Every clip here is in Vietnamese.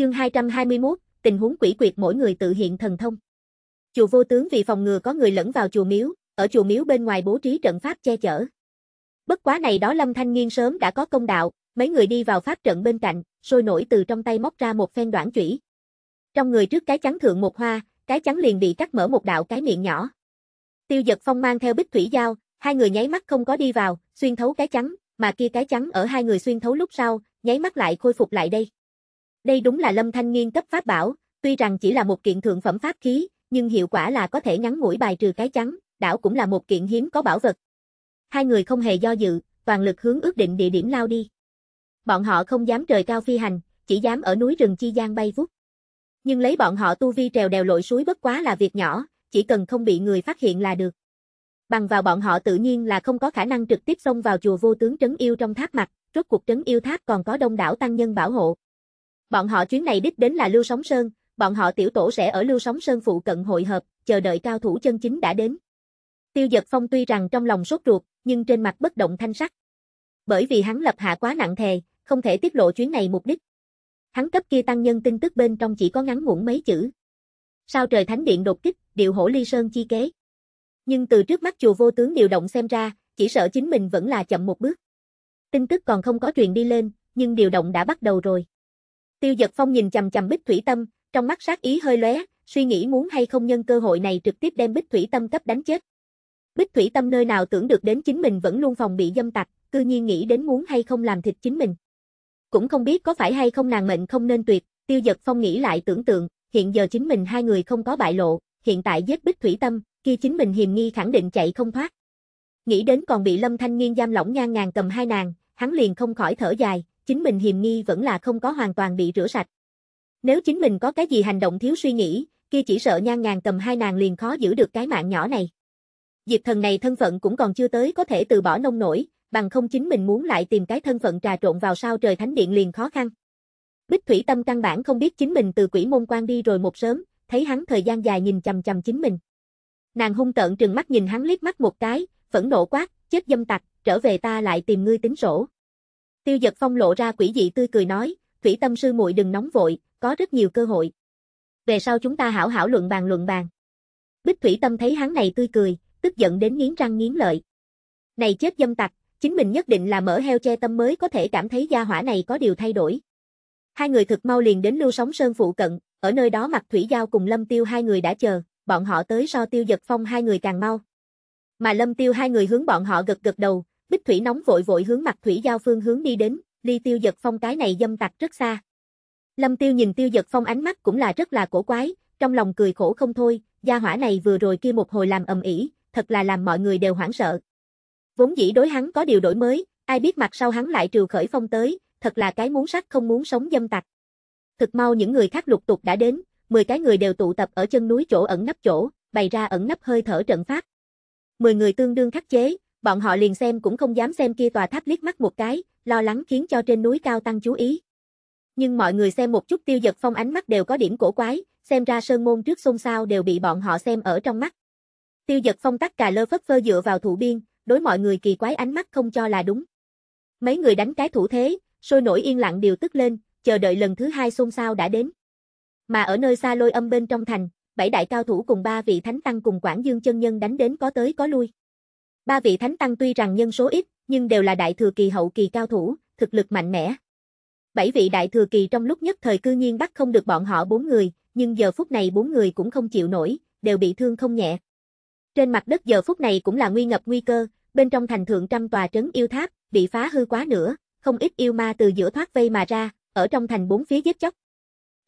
Chương 221, tình huống quỷ quyệt mỗi người tự hiện thần thông. Chùa vô tướng vì phòng ngừa có người lẫn vào chùa miếu, ở chùa miếu bên ngoài bố trí trận pháp che chở. Bất quá này đó Lâm Thanh Nghiên sớm đã có công đạo, mấy người đi vào pháp trận bên cạnh, sôi nổi từ trong tay móc ra một phen đoạn chủy. Trong người trước cái chắn thượng một hoa, cái chắn liền bị cắt mở một đạo cái miệng nhỏ. Tiêu giật phong mang theo bích thủy dao, hai người nháy mắt không có đi vào, xuyên thấu cái chắn, mà kia cái chắn ở hai người xuyên thấu lúc sau, nháy mắt lại khôi phục lại đây. Đây đúng là Lâm Thanh Nghiên cấp pháp bảo, tuy rằng chỉ là một kiện thượng phẩm pháp khí, nhưng hiệu quả là có thể ngắn mũi bài trừ cái trắng đảo cũng là một kiện hiếm có bảo vật. Hai người không hề do dự, toàn lực hướng ước định địa điểm lao đi. Bọn họ không dám trời cao phi hành, chỉ dám ở núi rừng chi gian bay vút. Nhưng lấy bọn họ tu vi trèo đèo lội suối bất quá là việc nhỏ, chỉ cần không bị người phát hiện là được. Bằng vào bọn họ tự nhiên là không có khả năng trực tiếp xông vào chùa vô tướng trấn yêu trong tháp mặt, rốt cuộc trấn yêu tháp còn có đông đảo tăng nhân bảo hộ. Bọn họ chuyến này đích đến là Lưu Sóng Sơn, bọn họ tiểu tổ sẽ ở Lưu Sóng Sơn phụ cận hội hợp, chờ đợi cao thủ chân chính đã đến. Tiêu Dật Phong tuy rằng trong lòng sốt ruột, nhưng trên mặt bất động thanh sắc. Bởi vì hắn lập hạ quá nặng thề, không thể tiết lộ chuyến này mục đích. Hắn cấp kia tăng nhân tin tức bên trong chỉ có ngắn ngủn mấy chữ. Sao trời thánh điện đột kích, điệu hổ ly sơn chi kế. Nhưng từ trước mắt chùa vô tướng điều động xem ra, chỉ sợ chính mình vẫn là chậm một bước. Tin tức còn không có truyền đi lên, nhưng điều động đã bắt đầu rồi. Tiêu giật phong nhìn chầm chầm bích thủy tâm, trong mắt sát ý hơi lóe, suy nghĩ muốn hay không nhân cơ hội này trực tiếp đem bích thủy tâm cấp đánh chết. Bích thủy tâm nơi nào tưởng được đến chính mình vẫn luôn phòng bị dâm tặc, cư nhiên nghĩ đến muốn hay không làm thịt chính mình. Cũng không biết có phải hay không nàng mệnh không nên tuyệt, tiêu giật phong nghĩ lại tưởng tượng, hiện giờ chính mình hai người không có bại lộ, hiện tại giết bích thủy tâm, kia chính mình hiềm nghi khẳng định chạy không thoát. Nghĩ đến còn bị Lâm Thanh Nghiên giam lỏng nhan ngàn cầm hai nàng, hắn liền không khỏi thở dài, chính mình hiềm nghi vẫn là không có hoàn toàn bị rửa sạch. Nếu chính mình có cái gì hành động thiếu suy nghĩ, kia chỉ sợ nhan ngàn cầm hai nàng liền khó giữ được cái mạng nhỏ này. Diệp thần này thân phận cũng còn chưa tới có thể từ bỏ nông nổi, bằng không chính mình muốn lại tìm cái thân phận trà trộn vào sao trời thánh điện liền khó khăn. Bích Thủy Tâm căn bản không biết chính mình từ quỷ môn quan đi rồi một sớm, thấy hắn thời gian dài nhìn chầm chầm chính mình. Nàng hung tợn trừng mắt nhìn hắn liếc mắt một cái, phẫn nộ quát, chết dâm tặc, trở về ta lại tìm ngươi tính sổ. Tiêu giật phong lộ ra quỷ dị tươi cười nói, thủy tâm sư muội đừng nóng vội, có rất nhiều cơ hội. Về sau chúng ta hảo hảo luận bàn luận bàn. Bích thủy tâm thấy hắn này tươi cười, tức giận đến nghiến răng nghiến lợi. Này chết dâm tặc, chính mình nhất định là mở heo che tâm mới có thể cảm thấy gia hỏa này có điều thay đổi. Hai người thực mau liền đến lưu sóng sơn phụ cận, ở nơi đó mặt thủy giao cùng lâm tiêu hai người đã chờ, bọn họ tới so tiêu giật phong hai người càng mau. Mà lâm tiêu hai người hướng bọn họ gật gật đầu, Bích Thủy nóng vội vội hướng mặt Thủy Giao phương hướng đi đến, ly Tiêu Giật Phong cái này dâm tặc rất xa. Lâm Tiêu nhìn Tiêu Giật Phong ánh mắt cũng là rất là cổ quái, trong lòng cười khổ không thôi, gia hỏa này vừa rồi kia một hồi làm ầm ĩ, thật là làm mọi người đều hoảng sợ. Vốn dĩ đối hắn có điều đổi mới, ai biết mặt sau hắn lại Triều khởi phong tới, thật là cái muốn sắc không muốn sống dâm tặc. Thực mau những người khác lục tục đã đến, 10 cái người đều tụ tập ở chân núi chỗ ẩn nấp chỗ, bày ra ẩn nấp hơi thở trận pháp. 10 người tương đương khắc chế, bọn họ liền xem cũng không dám xem kia tòa tháp liếc mắt một cái, lo lắng khiến cho trên núi cao tăng chú ý. Nhưng mọi người xem một chút tiêu giật phong ánh mắt đều có điểm cổ quái, xem ra sơn môn trước xôn xao đều bị bọn họ xem ở trong mắt. Tiêu giật phong tắt cà lơ phất phơ dựa vào thủ biên, đối mọi người kỳ quái ánh mắt không cho là đúng. Mấy người đánh cái thủ thế, sôi nổi yên lặng đều tức lên, chờ đợi lần thứ hai xôn xao đã đến. Mà ở nơi xa lôi âm bên trong thành, bảy đại cao thủ cùng ba vị thánh tăng cùng Quảng Dương chân nhân đánh đến có tới có lui. Ba vị thánh tăng tuy rằng nhân số ít, nhưng đều là đại thừa kỳ hậu kỳ cao thủ, thực lực mạnh mẽ. Bảy vị đại thừa kỳ trong lúc nhất thời cư nhiên bắt không được bọn họ bốn người, nhưng giờ phút này bốn người cũng không chịu nổi, đều bị thương không nhẹ. Trên mặt đất giờ phút này cũng là nguy ngập nguy cơ, bên trong thành thượng trăm tòa trấn yêu tháp, bị phá hư quá nữa, không ít yêu ma từ giữa thoát vây mà ra, ở trong thành bốn phía giết chóc.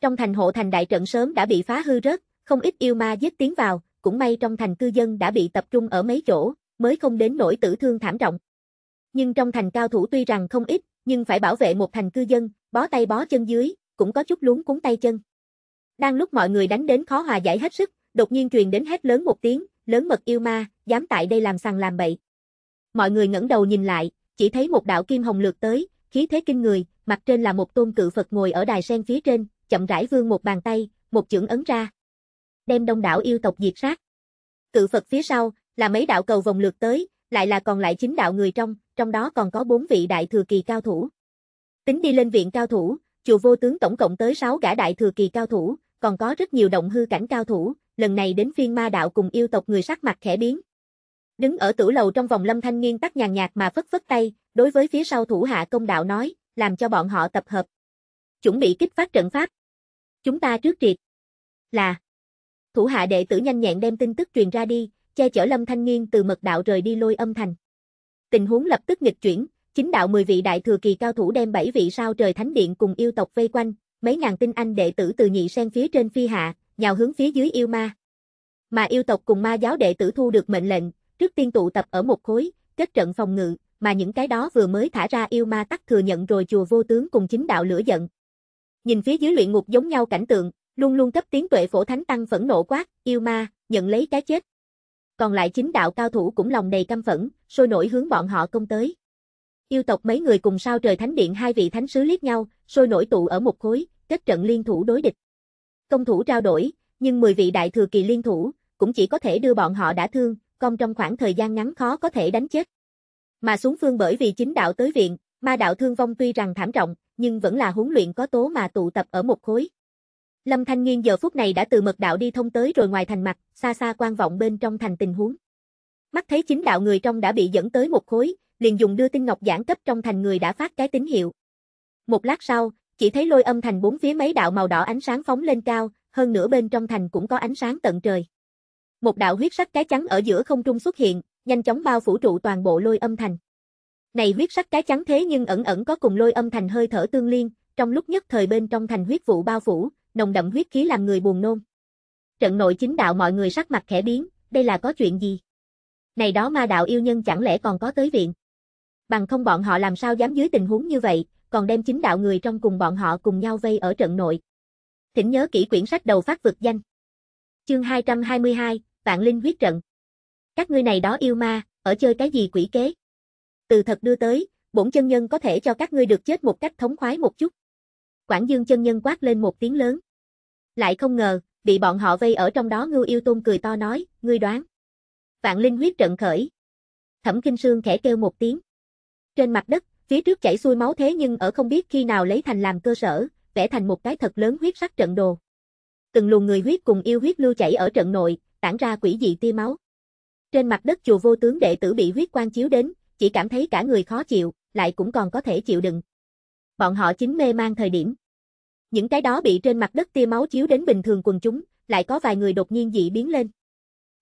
Trong thành hộ thành đại trận sớm đã bị phá hư rớt, không ít yêu ma giết tiến vào, cũng may trong thành cư dân đã bị tập trung ở mấy chỗ, mới không đến nỗi tử thương thảm trọng. Nhưng trong thành cao thủ tuy rằng không ít, nhưng phải bảo vệ một thành cư dân, bó tay bó chân dưới, cũng có chút luống cuốn tay chân. Đang lúc mọi người đánh đến khó hòa giải hết sức, đột nhiên truyền đến hét lớn một tiếng, lớn mật yêu ma, dám tại đây làm sằng làm bậy. Mọi người ngẩng đầu nhìn lại, chỉ thấy một đạo kim hồng lượt tới, khí thế kinh người, mặt trên là một tôn cự Phật ngồi ở đài sen phía trên, chậm rãi vươn một bàn tay, một chưởng ấn ra. Đem đông đảo yêu tộc diệt sát. Cự Phật phía sau, là mấy đạo cầu vòng lượt tới, lại là còn lại 9 đạo người trong, trong đó còn có 4 vị đại thừa kỳ cao thủ. Tính đi lên viện cao thủ, chùa vô tướng tổng cộng tới 6 gã đại thừa kỳ cao thủ, còn có rất nhiều động hư cảnh cao thủ, lần này đến phiên ma đạo cùng yêu tộc người sắc mặt khẽ biến. Đứng ở tử lầu trong vòng lâm thanh nghiên tắt nhàn nhạt mà phất phất tay, đối với phía sau thủ hạ công đạo nói, làm cho bọn họ tập hợp. Chuẩn bị kích phát trận pháp. Chúng ta trước triệt. Là. Thủ hạ đệ tử nhanh nhẹn đem tin tức truyền ra đi, che chở Lâm Thanh Nghiên từ mật đạo rời đi lôi âm thành. Tình huống lập tức nghịch chuyển, chính đạo 10 vị đại thừa kỳ cao thủ đem 7 vị sao trời thánh điện cùng yêu tộc vây quanh, mấy ngàn tinh anh đệ tử từ nhị sen phía trên phi hạ, nhào hướng phía dưới yêu ma. Mà yêu tộc cùng ma giáo đệ tử thu được mệnh lệnh, trước tiên tụ tập ở một khối, kết trận phòng ngự, mà những cái đó vừa mới thả ra yêu ma tắc thừa nhận rồi chùa vô tướng cùng chính đạo lửa giận. Nhìn phía dưới luyện ngục giống nhau cảnh tượng, luôn luôn cấp tiến tuệ phổ thánh tăng phẫn nộ quát, yêu ma, nhận lấy cái chết còn lại chính đạo cao thủ cũng lòng đầy căm phẫn, sôi nổi hướng bọn họ công tới. Yêu tộc mấy người cùng sao trời thánh điện hai vị thánh sứ liếc nhau, sôi nổi tụ ở một khối, kết trận liên thủ đối địch. Công thủ trao đổi, nhưng 10 vị đại thừa kỳ liên thủ, cũng chỉ có thể đưa bọn họ đã thương, công trong khoảng thời gian ngắn khó có thể đánh chết. Mà xuống phương bởi vì chính đạo tới viện, ma đạo thương vong tuy rằng thảm trọng, nhưng vẫn là huấn luyện có tố mà tụ tập ở một khối. Lâm Thanh Nghiên giờ phút này đã từ mật đạo đi thông tới rồi ngoài thành mặt, xa xa quan vọng bên trong thành tình huống. Mắt thấy chính đạo người trong đã bị dẫn tới một khối, liền dùng đưa tinh ngọc giảng cấp trong thành người đã phát cái tín hiệu. Một lát sau, chỉ thấy lôi âm thành bốn phía mấy đạo màu đỏ ánh sáng phóng lên cao, hơn nữa bên trong thành cũng có ánh sáng tận trời. Một đạo huyết sắc cái trắng ở giữa không trung xuất hiện, nhanh chóng bao phủ trụ toàn bộ lôi âm thành. Này huyết sắc cái trắng thế nhưng ẩn ẩn có cùng lôi âm thành hơi thở tương liên, trong lúc nhất thời bên trong thành huyết vụ bao phủ, nồng đậm huyết khí làm người buồn nôn. Trận nội chính đạo mọi người sắc mặt khẽ biến, đây là có chuyện gì? Này đó ma đạo yêu nhân chẳng lẽ còn có tới viện? Bằng không bọn họ làm sao dám dưới tình huống như vậy, còn đem chính đạo người trong cùng bọn họ cùng nhau vây ở trận nội. Thỉnh nhớ kỹ quyển sách đầu phát vực danh. Chương 222, Vạn Linh huyết trận. Các ngươi này đó yêu ma, ở chơi cái gì quỷ kế? Từ thật đưa tới, bổn chân nhân có thể cho các ngươi được chết một cách thống khoái một chút. Quảng Dương chân nhân quát lên một tiếng lớn. Lại không ngờ, bị bọn họ vây ở trong đó ngưu yêu tôn cười to nói, ngươi đoán. Vạn linh huyết trận khởi. Thẩm kinh sương khẽ kêu một tiếng. Trên mặt đất, phía trước chảy xuôi máu thế nhưng ở không biết khi nào lấy thành làm cơ sở, vẽ thành một cái thật lớn huyết sắc trận đồ. Từng luồng người huyết cùng yêu huyết lưu chảy ở trận nội, tản ra quỷ dị tia máu. Trên mặt đất chùa vô tướng đệ tử bị huyết quang chiếu đến, chỉ cảm thấy cả người khó chịu, lại cũng còn có thể chịu đựng bọn họ chính mê mang thời điểm. Những cái đó bị trên mặt đất tia máu chiếu đến bình thường quần chúng, lại có vài người đột nhiên dị biến lên.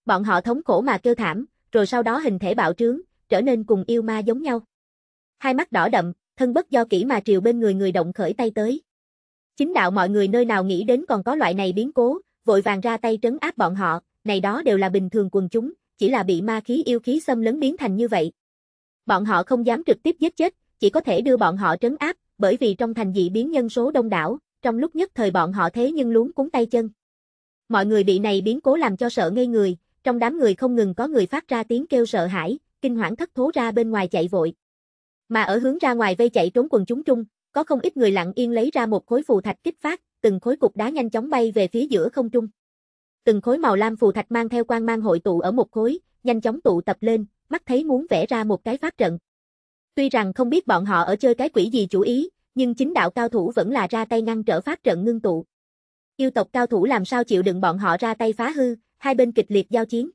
Bọn họ thống khổ mà kêu thảm, rồi sau đó hình thể bạo trướng, trở nên cùng yêu ma giống nhau. Hai mắt đỏ đậm, thân bất do kỹ mà triều bên người người động khởi tay tới. Chính đạo mọi người nơi nào nghĩ đến còn có loại này biến cố, vội vàng ra tay trấn áp bọn họ, này đó đều là bình thường quần chúng, chỉ là bị ma khí yêu khí xâm lấn biến thành như vậy. Bọn họ không dám trực tiếp giết chết, chỉ có thể đưa bọn họ trấn áp, bởi vì trong thành dị biến nhân số đông đảo, trong lúc nhất thời bọn họ thế nhưng luống cuốn tay chân. Mọi người bị này biến cố làm cho sợ ngây người, trong đám người không ngừng có người phát ra tiếng kêu sợ hãi, kinh hoảng thất thố ra bên ngoài chạy vội. Mà ở hướng ra ngoài vây chạy trốn quần chúng trung, có không ít người lặng yên lấy ra một khối phù thạch kích phát, từng khối cục đá nhanh chóng bay về phía giữa không trung. Từng khối màu lam phù thạch mang theo quang mang hội tụ ở một khối, nhanh chóng tụ tập lên, mắt thấy muốn vẽ ra một cái pháp trận, Tuy rằng không biết bọn họ ở chơi cái quỷ gì chủ ý, nhưng chính đạo cao thủ vẫn là ra tay ngăn trở phát trận ngưng tụ. Yêu tộc cao thủ làm sao chịu đựng bọn họ ra tay phá hư, hai bên kịch liệt giao chiến.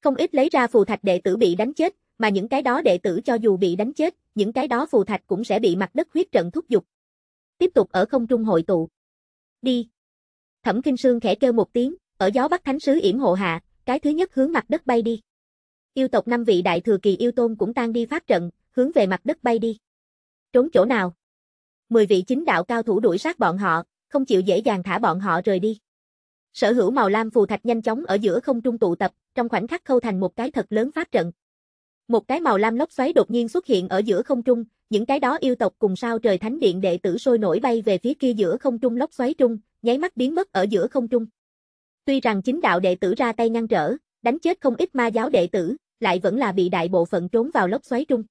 Không ít lấy ra phù thạch đệ tử bị đánh chết, mà những cái đó đệ tử cho dù bị đánh chết, những cái đó phù thạch cũng sẽ bị mặt đất huyết trận thúc dục. Tiếp tục ở không trung hội tụ. Đi. Thẩm Kinh Sương khẽ kêu một tiếng, ở gió bắc thánh sứ yểm hộ hạ, cái thứ nhất hướng mặt đất bay đi. Yêu tộc năm vị đại thừa kỳ yêu tôn cũng tan đi phát trận, hướng về mặt đất bay đi. Trốn chỗ nào? Mười vị chính đạo cao thủ đuổi sát bọn họ, không chịu dễ dàng thả bọn họ rời đi. Sở hữu màu lam phù thạch nhanh chóng ở giữa không trung tụ tập, trong khoảnh khắc khâu thành một cái thật lớn pháp trận. Một cái màu lam lốc xoáy đột nhiên xuất hiện ở giữa không trung, những cái đó yêu tộc cùng sao trời thánh điện đệ tử sôi nổi bay về phía kia giữa không trung lốc xoáy trung, nháy mắt biến mất ở giữa không trung. Tuy rằng chính đạo đệ tử ra tay ngăn trở, đánh chết không ít ma giáo đệ tử, lại vẫn là bị đại bộ phận trốn vào lốc xoáy trung.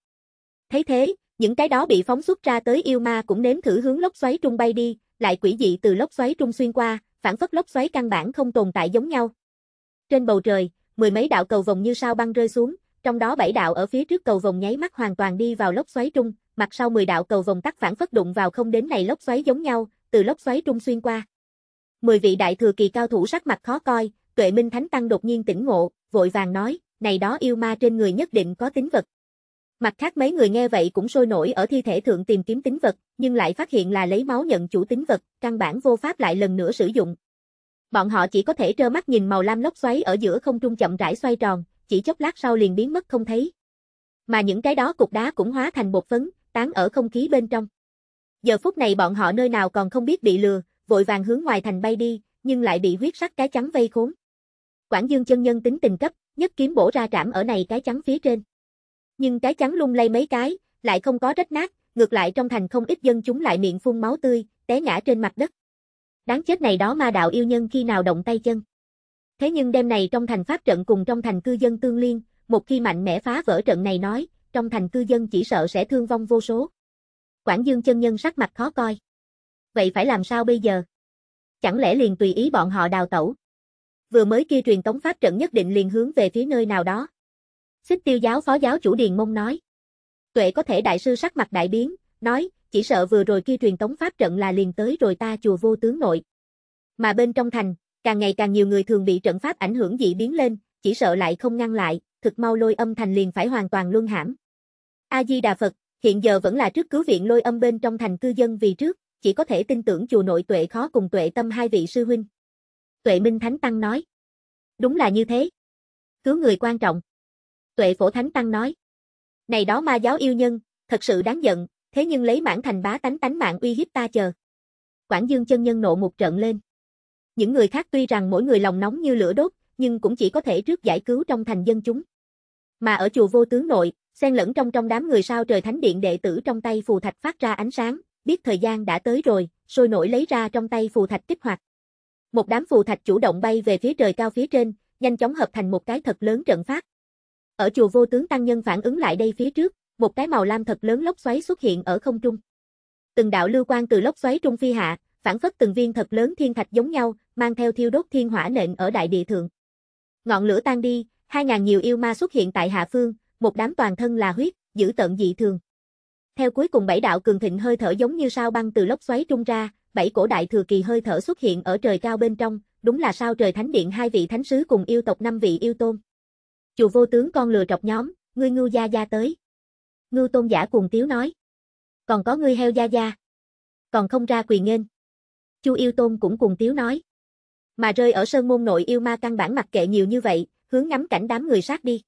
Thấy thế, những cái đó bị phóng xuất ra tới yêu ma cũng nếm thử hướng lốc xoáy trung bay đi, lại quỷ dị từ lốc xoáy trung xuyên qua, phản phất lốc xoáy căn bản không tồn tại giống nhau. Trên bầu trời, mười mấy đạo cầu vòng như sao băng rơi xuống, trong đó bảy đạo ở phía trước cầu vòng nháy mắt hoàn toàn đi vào lốc xoáy trung, mặt sau mười đạo cầu vòng tắc phản phất đụng vào không đến này lốc xoáy giống nhau, từ lốc xoáy trung xuyên qua. mười vị đại thừa kỳ cao thủ sắc mặt khó coi, Tuệ Minh Thánh Tăng đột nhiên tỉnh ngộ, vội vàng nói, này đó yêu ma trên người nhất định có tính vật. Mặt khác mấy người nghe vậy cũng sôi nổi ở thi thể thượng tìm kiếm tính vật, nhưng lại phát hiện là lấy máu nhận chủ tính vật, căn bản vô pháp lại lần nữa sử dụng. Bọn họ chỉ có thể trơ mắt nhìn màu lam lốc xoáy ở giữa không trung chậm rãi xoay tròn, chỉ chốc lát sau liền biến mất không thấy. Mà những cái đó cục đá cũng hóa thành bột phấn, tán ở không khí bên trong. Giờ phút này bọn họ nơi nào còn không biết bị lừa, vội vàng hướng ngoài thành bay đi, nhưng lại bị huyết sắc cái trắng vây khốn. Quảng Dương chân nhân tính tình cấp, nhất kiếm bổ ra trảm ở này cái trắng phía trên nhưng cái chắn lung lay mấy cái, lại không có rách nát, ngược lại trong thành không ít dân chúng lại miệng phun máu tươi, té ngã trên mặt đất. Đáng chết này đó ma đạo yêu nhân khi nào động tay chân. Thế nhưng đêm này trong thành pháp trận cùng trong thành cư dân tương liên, một khi mạnh mẽ phá vỡ trận này nói, trong thành cư dân chỉ sợ sẽ thương vong vô số. Quảng Dương chân nhân sắc mặt khó coi. Vậy phải làm sao bây giờ? Chẳng lẽ liền tùy ý bọn họ đào tẩu? Vừa mới kia truyền tống pháp trận nhất định liền hướng về phía nơi nào đó. Xích tiêu giáo phó giáo chủ Điền Mông nói. Tuệ có thể đại sư sắc mặt đại biến, nói, chỉ sợ vừa rồi kia truyền tống pháp trận là liền tới rồi ta chùa vô tướng nội. Mà bên trong thành, càng ngày càng nhiều người thường bị trận pháp ảnh hưởng dị biến lên, chỉ sợ lại không ngăn lại, thực mau lôi âm thành liền phải hoàn toàn luân hãm. A-di-đà Phật, hiện giờ vẫn là trước cứu viện lôi âm bên trong thành cư dân vì trước, chỉ có thể tin tưởng chùa nội tuệ khó cùng tuệ tâm hai vị sư huynh. Tuệ Minh Thánh Tăng nói. Đúng là như thế. Cứu người quan trọng. Tuệ Phổ Thánh Tăng nói. Này đó ma giáo yêu nhân, thật sự đáng giận, thế nhưng lấy mãn thành bá tánh tánh mạng uy hiếp ta chờ. Quảng Dương chân nhân nộ một trận lên. Những người khác tuy rằng mỗi người lòng nóng như lửa đốt, nhưng cũng chỉ có thể trước giải cứu trong thành dân chúng. Mà ở chùa vô tướng nội, xen lẫn trong trong đám người sao trời thánh điện đệ tử trong tay phù thạch phát ra ánh sáng, biết thời gian đã tới rồi, sôi nổi lấy ra trong tay phù thạch kích hoạt. Một đám phù thạch chủ động bay về phía trời cao phía trên, nhanh chóng hợp thành một cái thật lớn trận pháp, ở chùa vô tướng tăng nhân phản ứng lại đây phía trước, một cái màu lam thật lớn lốc xoáy xuất hiện ở không trung. Từng đạo lưu quang từ lốc xoáy trung phi hạ, phản phất từng viên thật lớn thiên thạch giống nhau, mang theo thiêu đốt thiên hỏa nện ở đại địa thượng. Ngọn lửa tan đi, hai ngàn nhiều yêu ma xuất hiện tại hạ phương, một đám toàn thân là huyết, giữ tận dị thường. Theo cuối cùng bảy đạo cường thịnh hơi thở giống như sao băng từ lốc xoáy trung ra, bảy cổ đại thừa kỳ hơi thở xuất hiện ở trời cao bên trong, đúng là sao trời thánh điện hai vị thánh sứ cùng yêu tộc năm vị yêu tôn chùa vô tướng con lừa trọc nhóm, ngươi ngưu gia gia tới. Ngưu tôn giả cuồng tiếu nói. Còn có ngươi heo gia gia. Còn không ra quỳ nghênh. Chu yêu tôn cũng cuồng tiếu nói. Mà rơi ở sơn môn nội yêu ma căn bản mặc kệ nhiều như vậy, hướng ngắm cảnh đám người sát đi.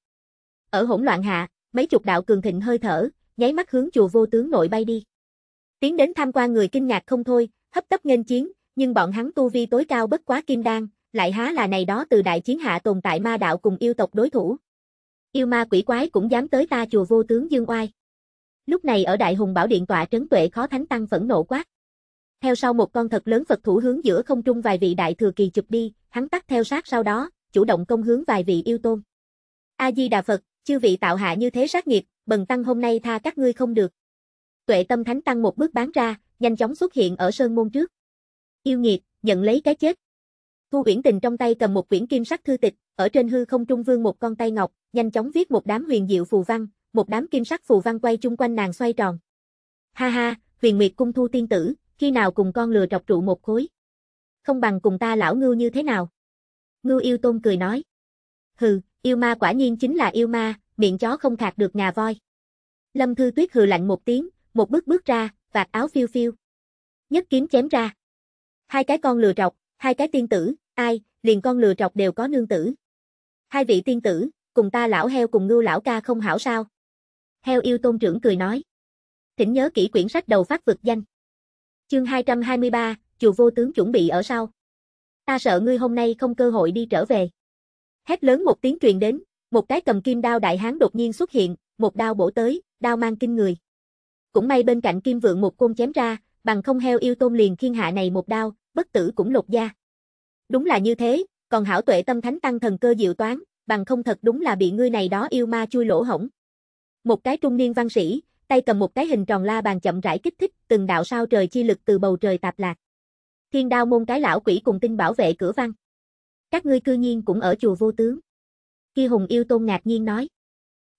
Ở hỗn loạn hạ, mấy chục đạo cường thịnh hơi thở, nháy mắt hướng chùa vô tướng nội bay đi. Tiến đến tham quan người kinh ngạc không thôi, hấp tấp nghênh chiến, nhưng bọn hắn tu vi tối cao bất quá kim đan, lại há là này đó từ đại chiến hạ tồn tại ma đạo cùng yêu tộc đối thủ. Yêu ma quỷ quái cũng dám tới ta chùa vô tướng dương oai. Lúc này ở đại hùng bảo điện tọa trấn tuệ khó thánh tăng phẫn nộ quát. Theo sau một con thật lớn Phật thủ hướng giữa không trung vài vị đại thừa kỳ chụp đi, hắn tắt theo sát sau đó, chủ động công hướng vài vị yêu tôn. A-di-đà Phật, chư vị tạo hạ như thế sát nghiệp, bần tăng hôm nay tha các ngươi không được. Tuệ tâm thánh tăng một bước bán ra, nhanh chóng xuất hiện ở sơn môn trước. Yêu nghiệt, nhận lấy cái chết, Vu Uyển Tình trong tay cầm một quyển kim sắc thư tịch, ở trên hư không trung vương một con tay ngọc, nhanh chóng viết một đám huyền diệu phù văn, một đám kim sắc phù văn quay chung quanh nàng xoay tròn. Ha ha, Huyền Nguyệt cung thu tiên tử, khi nào cùng con lừa trọc trụ một khối? Không bằng cùng ta lão ngưu như thế nào? Ngưu Yêu Tôn cười nói. Hừ, yêu ma quả nhiên chính là yêu ma, miệng chó không khạc được ngà voi. Lâm Thư Tuyết hừ lạnh một tiếng, một bước bước ra, vạt áo phiêu phiêu. Nhất kiếm chém ra. Hai cái con lừa trọc, hai cái tiên tử, Ai, liền con lừa trọc đều có nương tử. Hai vị tiên tử, cùng ta lão heo cùng ngưu lão ca không hảo sao? Heo yêu tôn trưởng cười nói. Thỉnh nhớ kỹ quyển sách đầu phát vực danh. Chương 223, chùa vô tướng chuẩn bị ở sau. Ta sợ ngươi hôm nay không cơ hội đi trở về. Hét lớn một tiếng truyền đến, một cái cầm kim đao đại hán đột nhiên xuất hiện, một đao bổ tới, đao mang kinh người. Cũng may bên cạnh kim vượng một côn chém ra, bằng không heo yêu tôn liền thiên hạ này một đao, bất tử cũng lột da. Đúng là như thế, còn hảo tuệ tâm thánh tăng thần cơ diệu toán, bằng không thật đúng là bị ngươi này đó yêu ma chui lỗ hổng. Một cái trung niên văn sĩ, tay cầm một cái hình tròn la bàn chậm rãi kích thích, từng đạo sao trời chi lực từ bầu trời tạp lạc. Thiên đao môn cái lão quỷ cùng tinh bảo vệ cửa văn. Các ngươi cư nhiên cũng ở chùa vô tướng. Kia hùng yêu tôn ngạc nhiên nói.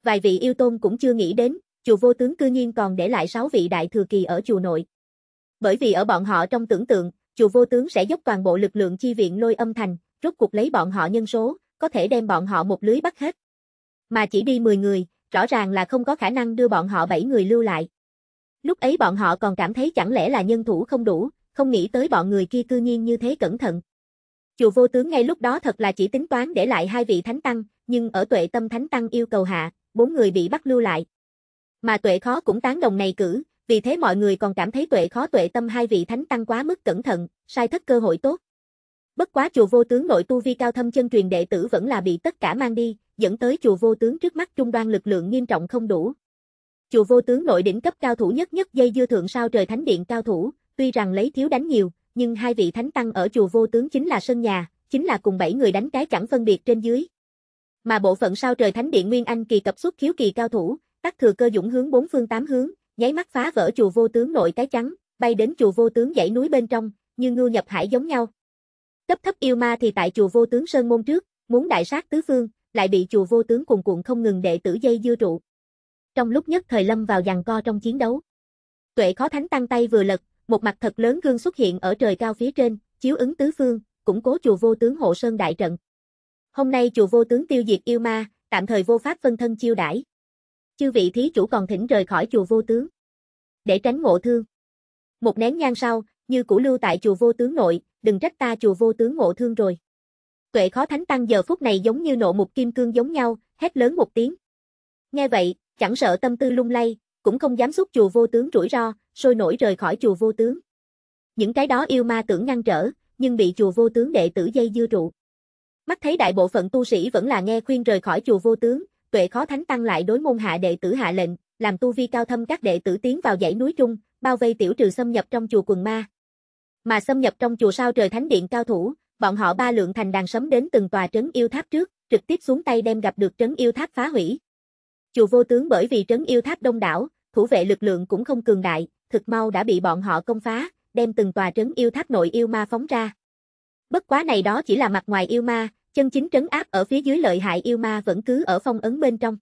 Vài vị yêu tôn cũng chưa nghĩ đến, chùa vô tướng cư nhiên còn để lại sáu vị đại thừa kỳ ở chùa nội. Bởi vì ở bọn họ trong tưởng tượng, chùa vô tướng sẽ dốc toàn bộ lực lượng chi viện lôi âm thành, rốt cuộc lấy bọn họ nhân số, có thể đem bọn họ một lưới bắt hết. Mà chỉ đi 10 người, rõ ràng là không có khả năng đưa bọn họ 7 người lưu lại. Lúc ấy bọn họ còn cảm thấy chẳng lẽ là nhân thủ không đủ, không nghĩ tới bọn người kia cư nhiên như thế cẩn thận. Chùa vô tướng ngay lúc đó thật là chỉ tính toán để lại hai vị thánh tăng, nhưng ở tuệ tâm thánh tăng yêu cầu hạ, bốn người bị bắt lưu lại. Mà tuệ khó cũng tán đồng này cử, vì thế mọi người còn cảm thấy tuệ khó tuệ tâm hai vị thánh tăng quá mức cẩn thận, sai thất cơ hội tốt. Bất quá chùa vô tướng nội tu vi cao thâm chân truyền đệ tử vẫn là bị tất cả mang đi, dẫn tới chùa vô tướng trước mắt trung đoan lực lượng nghiêm trọng không đủ. Chùa vô tướng nội đỉnh cấp cao thủ nhất nhất dây dưa thượng sao trời thánh điện cao thủ, tuy rằng lấy thiếu đánh nhiều, nhưng hai vị thánh tăng ở chùa vô tướng chính là sân nhà, chính là cùng bảy người đánh cái chẳng phân biệt trên dưới. Mà bộ phận sao trời thánh điện Nguyên Anh kỳ cập xuất khiếu kỳ cao thủ, tắc thừa cơ dũng hướng bốn phương tám hướng, nháy mắt phá vỡ chùa vô tướng nội cái trắng, bay đến chùa vô tướng dãy núi bên trong, như ngưu nhập hải giống nhau. Cấp thấp yêu ma thì tại chùa vô tướng sơn môn trước, muốn đại sát tứ phương, lại bị chùa vô tướng cuồn cuộn không ngừng đệ tử dây dưa trụ. Trong lúc nhất thời lâm vào giằng co trong chiến đấu. Tuệ khó thánh tăng tay vừa lật, một mặt thật lớn gương xuất hiện ở trời cao phía trên, chiếu ứng tứ phương, củng cố chùa vô tướng hộ sơn đại trận. Hôm nay chùa vô tướng tiêu diệt yêu ma, tạm thời vô pháp phân thân chiêu đãi chư vị thí chủ còn thỉnh rời khỏi chùa vô tướng. Để tránh ngộ thương. Một nén nhang sau, như cũ lưu tại chùa vô tướng nội, đừng trách ta chùa vô tướng ngộ thương rồi. Tuệ khó thánh tăng giờ phút này giống như nộ một kim cương giống nhau, hét lớn một tiếng. Nghe vậy, chẳng sợ tâm tư lung lay, cũng không dám xúc chùa vô tướng rủi ro, sôi nổi rời khỏi chùa vô tướng. Những cái đó yêu ma tưởng ngăn trở, nhưng bị chùa vô tướng đệ tử dây dưa trụ. Mắt thấy đại bộ phận tu sĩ vẫn là nghe khuyên rời khỏi chùa vô tướng, Tuệ khó thánh tăng lại đối môn hạ đệ tử hạ lệnh, làm tu vi cao thâm các đệ tử tiến vào dãy núi trung, bao vây tiểu trừ xâm nhập trong chùa quần ma. Mà xâm nhập trong chùa sao trời thánh điện cao thủ, bọn họ ba lượng thành đàn sấm đến từng tòa trấn yêu tháp trước, trực tiếp xuống tay đem gặp được trấn yêu tháp phá hủy. Chùa vô tướng bởi vì trấn yêu tháp đông đảo, thủ vệ lực lượng cũng không cường đại, thực mau đã bị bọn họ công phá, đem từng tòa trấn yêu tháp nội yêu ma phóng ra. Bất quá này đó chỉ là mặt ngoài yêu ma, Chân chính trấn áp ở phía dưới lợi hại yêu ma vẫn cứ ở phong ấn bên trong.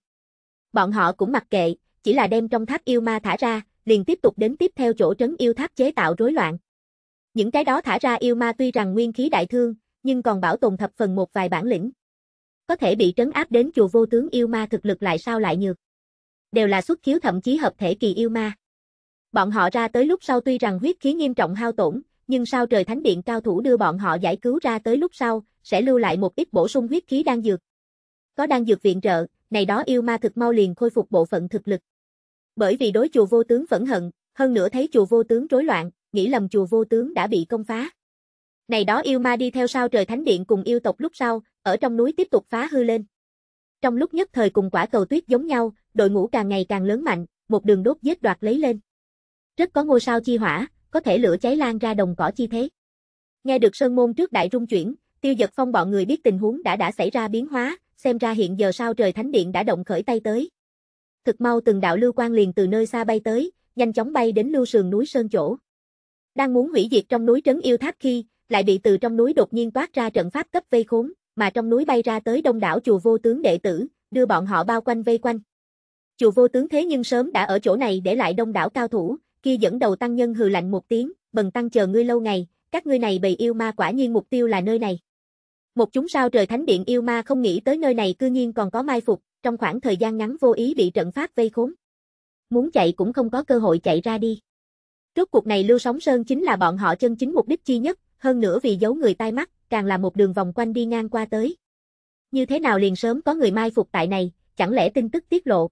Bọn họ cũng mặc kệ, chỉ là đem trong tháp yêu ma thả ra, liền tiếp tục đến tiếp theo chỗ trấn yêu tháp chế tạo rối loạn. Những cái đó thả ra yêu ma tuy rằng nguyên khí đại thương, nhưng còn bảo tồn thập phần một vài bản lĩnh. Có thể bị trấn áp đến chùa vô tướng yêu ma thực lực lại sao lại nhược. Đều là xuất khiếu thậm chí hợp thể kỳ yêu ma. Bọn họ ra tới lúc sau tuy rằng huyết khí nghiêm trọng hao tổn, nhưng sao trời thánh điện cao thủ đưa bọn họ giải cứu ra tới lúc sau, sẽ lưu lại một ít bổ sung huyết khí đan dược. Có đan dược viện trợ, này đó yêu ma thực mau liền khôi phục bộ phận thực lực. Bởi vì đối chùa vô tướng phẫn hận, hơn nữa thấy chùa vô tướng rối loạn, nghĩ lầm chùa vô tướng đã bị công phá. Này đó yêu ma đi theo sao trời thánh điện cùng yêu tộc lúc sau, ở trong núi tiếp tục phá hư lên. Trong lúc nhất thời cùng quả cầu tuyết giống nhau, đội ngũ càng ngày càng lớn mạnh, một đường đốt giết đoạt lấy lên. Rất có ngôi sao chi hỏa, có thể lửa cháy lan ra đồng cỏ chi thế. Nghe được sơn môn trước đại rung chuyển, Tiêu giật phong bọn người biết tình huống đã đã xảy ra biến hóa, xem ra hiện giờ sao trời thánh điện đã động khởi tay tới. Thực mau từng đạo lưu quan liền từ nơi xa bay tới, nhanh chóng bay đến lưu sườn núi sơn chỗ. Đang muốn hủy diệt trong núi trấn yêu tháp khi, lại bị từ trong núi đột nhiên toát ra trận pháp cấp vây khốn, mà trong núi bay ra tới đông đảo chùa vô tướng đệ tử, đưa bọn họ bao quanh vây quanh. Chùa vô tướng thế nhưng sớm đã ở chỗ này để lại đông đảo cao thủ, kia dẫn đầu tăng nhân hừ lạnh một tiếng, bần tăng chờ ngươi lâu ngày, các ngươi này bầy yêu ma quả nhiên mục tiêu là nơi này. Một chúng sao trời thánh điện yêu ma không nghĩ tới nơi này cư nhiên còn có mai phục, trong khoảng thời gian ngắn vô ý bị trận pháp vây khốn. Muốn chạy cũng không có cơ hội chạy ra đi. Rốt cuộc này Lưu Sóng Sơn chính là bọn họ chân chính mục đích chi nhất, hơn nữa vì giấu người tai mắt, càng là một đường vòng quanh đi ngang qua tới. Như thế nào liền sớm có người mai phục tại này, chẳng lẽ tin tức tiết lộ.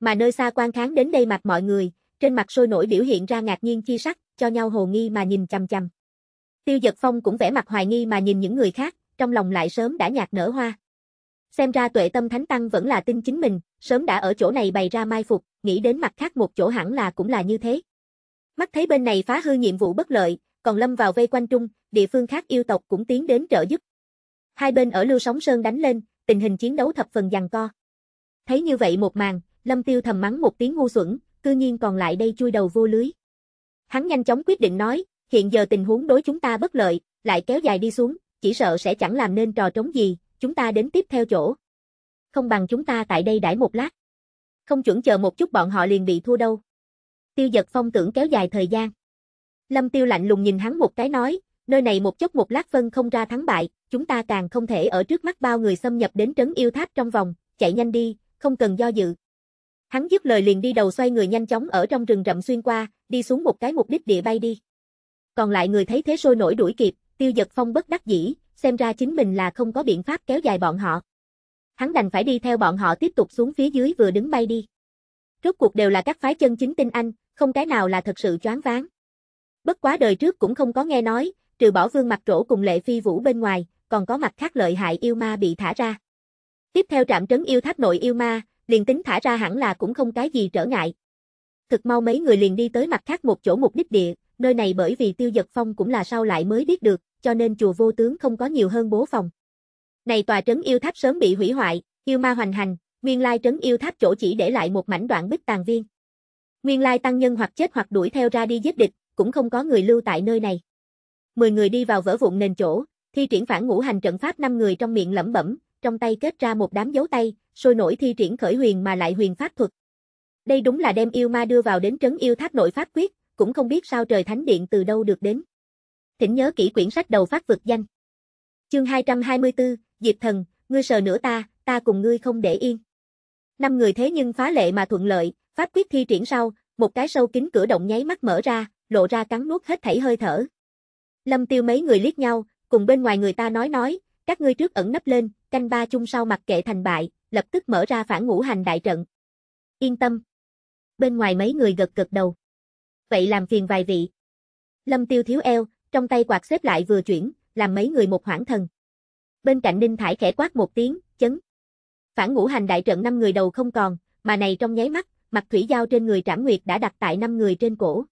Mà nơi xa quan kháng đến đây mặt mọi người, trên mặt sôi nổi biểu hiện ra ngạc nhiên chi sắc, cho nhau hồ nghi mà nhìn chằm chằm. Tiêu Dật Phong cũng vẻ mặt hoài nghi mà nhìn những người khác, trong lòng lại sớm đã nhạt nở hoa. Xem ra tuệ tâm thánh tăng vẫn là tin chính mình, sớm đã ở chỗ này bày ra mai phục, nghĩ đến mặt khác một chỗ hẳn là cũng là như thế. Mắt thấy bên này phá hư nhiệm vụ bất lợi, còn lâm vào vây quanh trung, địa phương khác yêu tộc cũng tiến đến trợ giúp. Hai bên ở lưu sóng sơn đánh lên, tình hình chiến đấu thập phần giằng co. Thấy như vậy một màn, lâm tiêu thầm mắng một tiếng ngu xuẩn, cư nhiên còn lại đây chui đầu vô lưới. Hắn nhanh chóng quyết định nói, hiện giờ tình huống đối chúng ta bất lợi, lại kéo dài đi xuống, chỉ sợ sẽ chẳng làm nên trò trống gì, chúng ta đến tiếp theo chỗ. Không bằng chúng ta tại đây đãi một lát. Không chuẩn chờ một chút bọn họ liền bị thua đâu. Tiêu giật phong tưởng kéo dài thời gian. Lâm tiêu lạnh lùng nhìn hắn một cái nói, nơi này một chốc một lát phân không ra thắng bại, chúng ta càng không thể ở trước mắt bao người xâm nhập đến trấn yêu tháp trong vòng, chạy nhanh đi, không cần do dự. Hắn dứt lời liền đi đầu xoay người nhanh chóng ở trong rừng rậm xuyên qua, đi xuống một cái mục đích địa bay đi. Còn lại người thấy thế sôi nổi đuổi kịp, Tiêu Giật Phong bất đắc dĩ, xem ra chính mình là không có biện pháp kéo dài bọn họ. Hắn đành phải đi theo bọn họ tiếp tục xuống phía dưới vừa đứng bay đi. Rốt cuộc đều là các phái chân chính tinh anh, không cái nào là thật sự choáng váng. Bất quá đời trước cũng không có nghe nói, trừ bỏ vương mặt trổ cùng lệ phi vũ bên ngoài, còn có mặt khác lợi hại yêu ma bị thả ra. Tiếp theo trạm trấn yêu tháp nội yêu ma, liền tính thả ra hẳn là cũng không cái gì trở ngại. Thực mau mấy người liền đi tới mặt khác một chỗ mục đích địa, nơi này bởi vì tiêu giật phong cũng là sau lại mới biết được, cho nên chùa vô tướng không có nhiều hơn bố phòng. Này tòa trấn yêu tháp sớm bị hủy hoại, yêu ma hoành hành, nguyên lai trấn yêu tháp chỗ chỉ để lại một mảnh đoạn bích tàn viên. Nguyên lai tăng nhân hoặc chết hoặc đuổi theo ra đi giết địch, cũng không có người lưu tại nơi này. Mười người đi vào vỡ vụn nền chỗ, thi triển phản ngũ hành trận pháp năm người trong miệng lẩm bẩm, trong tay kết ra một đám dấu tay, sôi nổi thi triển khởi huyền mà lại huyền pháp thuật. Đây đúng là đem yêu ma đưa vào đến trấn yêu tháp nội pháp quyết, cũng không biết sao trời thánh điện từ đâu được đến thỉnh nhớ kỹ quyển sách đầu phát vượt danh. Chương 224, Diệp Thần, ngươi sờ nữa ta, ta cùng ngươi không để yên. Năm người thế nhưng phá lệ mà thuận lợi, pháp quyết thi triển sau, một cái sâu kính cửa động nháy mắt mở ra, lộ ra cắn nuốt hết thảy hơi thở. Lâm Tiêu mấy người liếc nhau, cùng bên ngoài người ta nói nói, các ngươi trước ẩn nấp lên, canh ba chung sau mặc kệ thành bại, lập tức mở ra phản ngũ hành đại trận. Yên tâm. Bên ngoài mấy người gật gật đầu. Vậy làm phiền vài vị. Lâm Tiêu thiếu eo, trong tay quạt xếp lại vừa chuyển, làm mấy người một hoảng thần. Bên cạnh Ninh Thải khẽ quát một tiếng, chấn. Phản ngũ hành đại trận năm người đầu không còn, mà này trong nháy mắt, mặt thủy giao trên người Trảm Nguyệt đã đặt tại năm người trên cổ.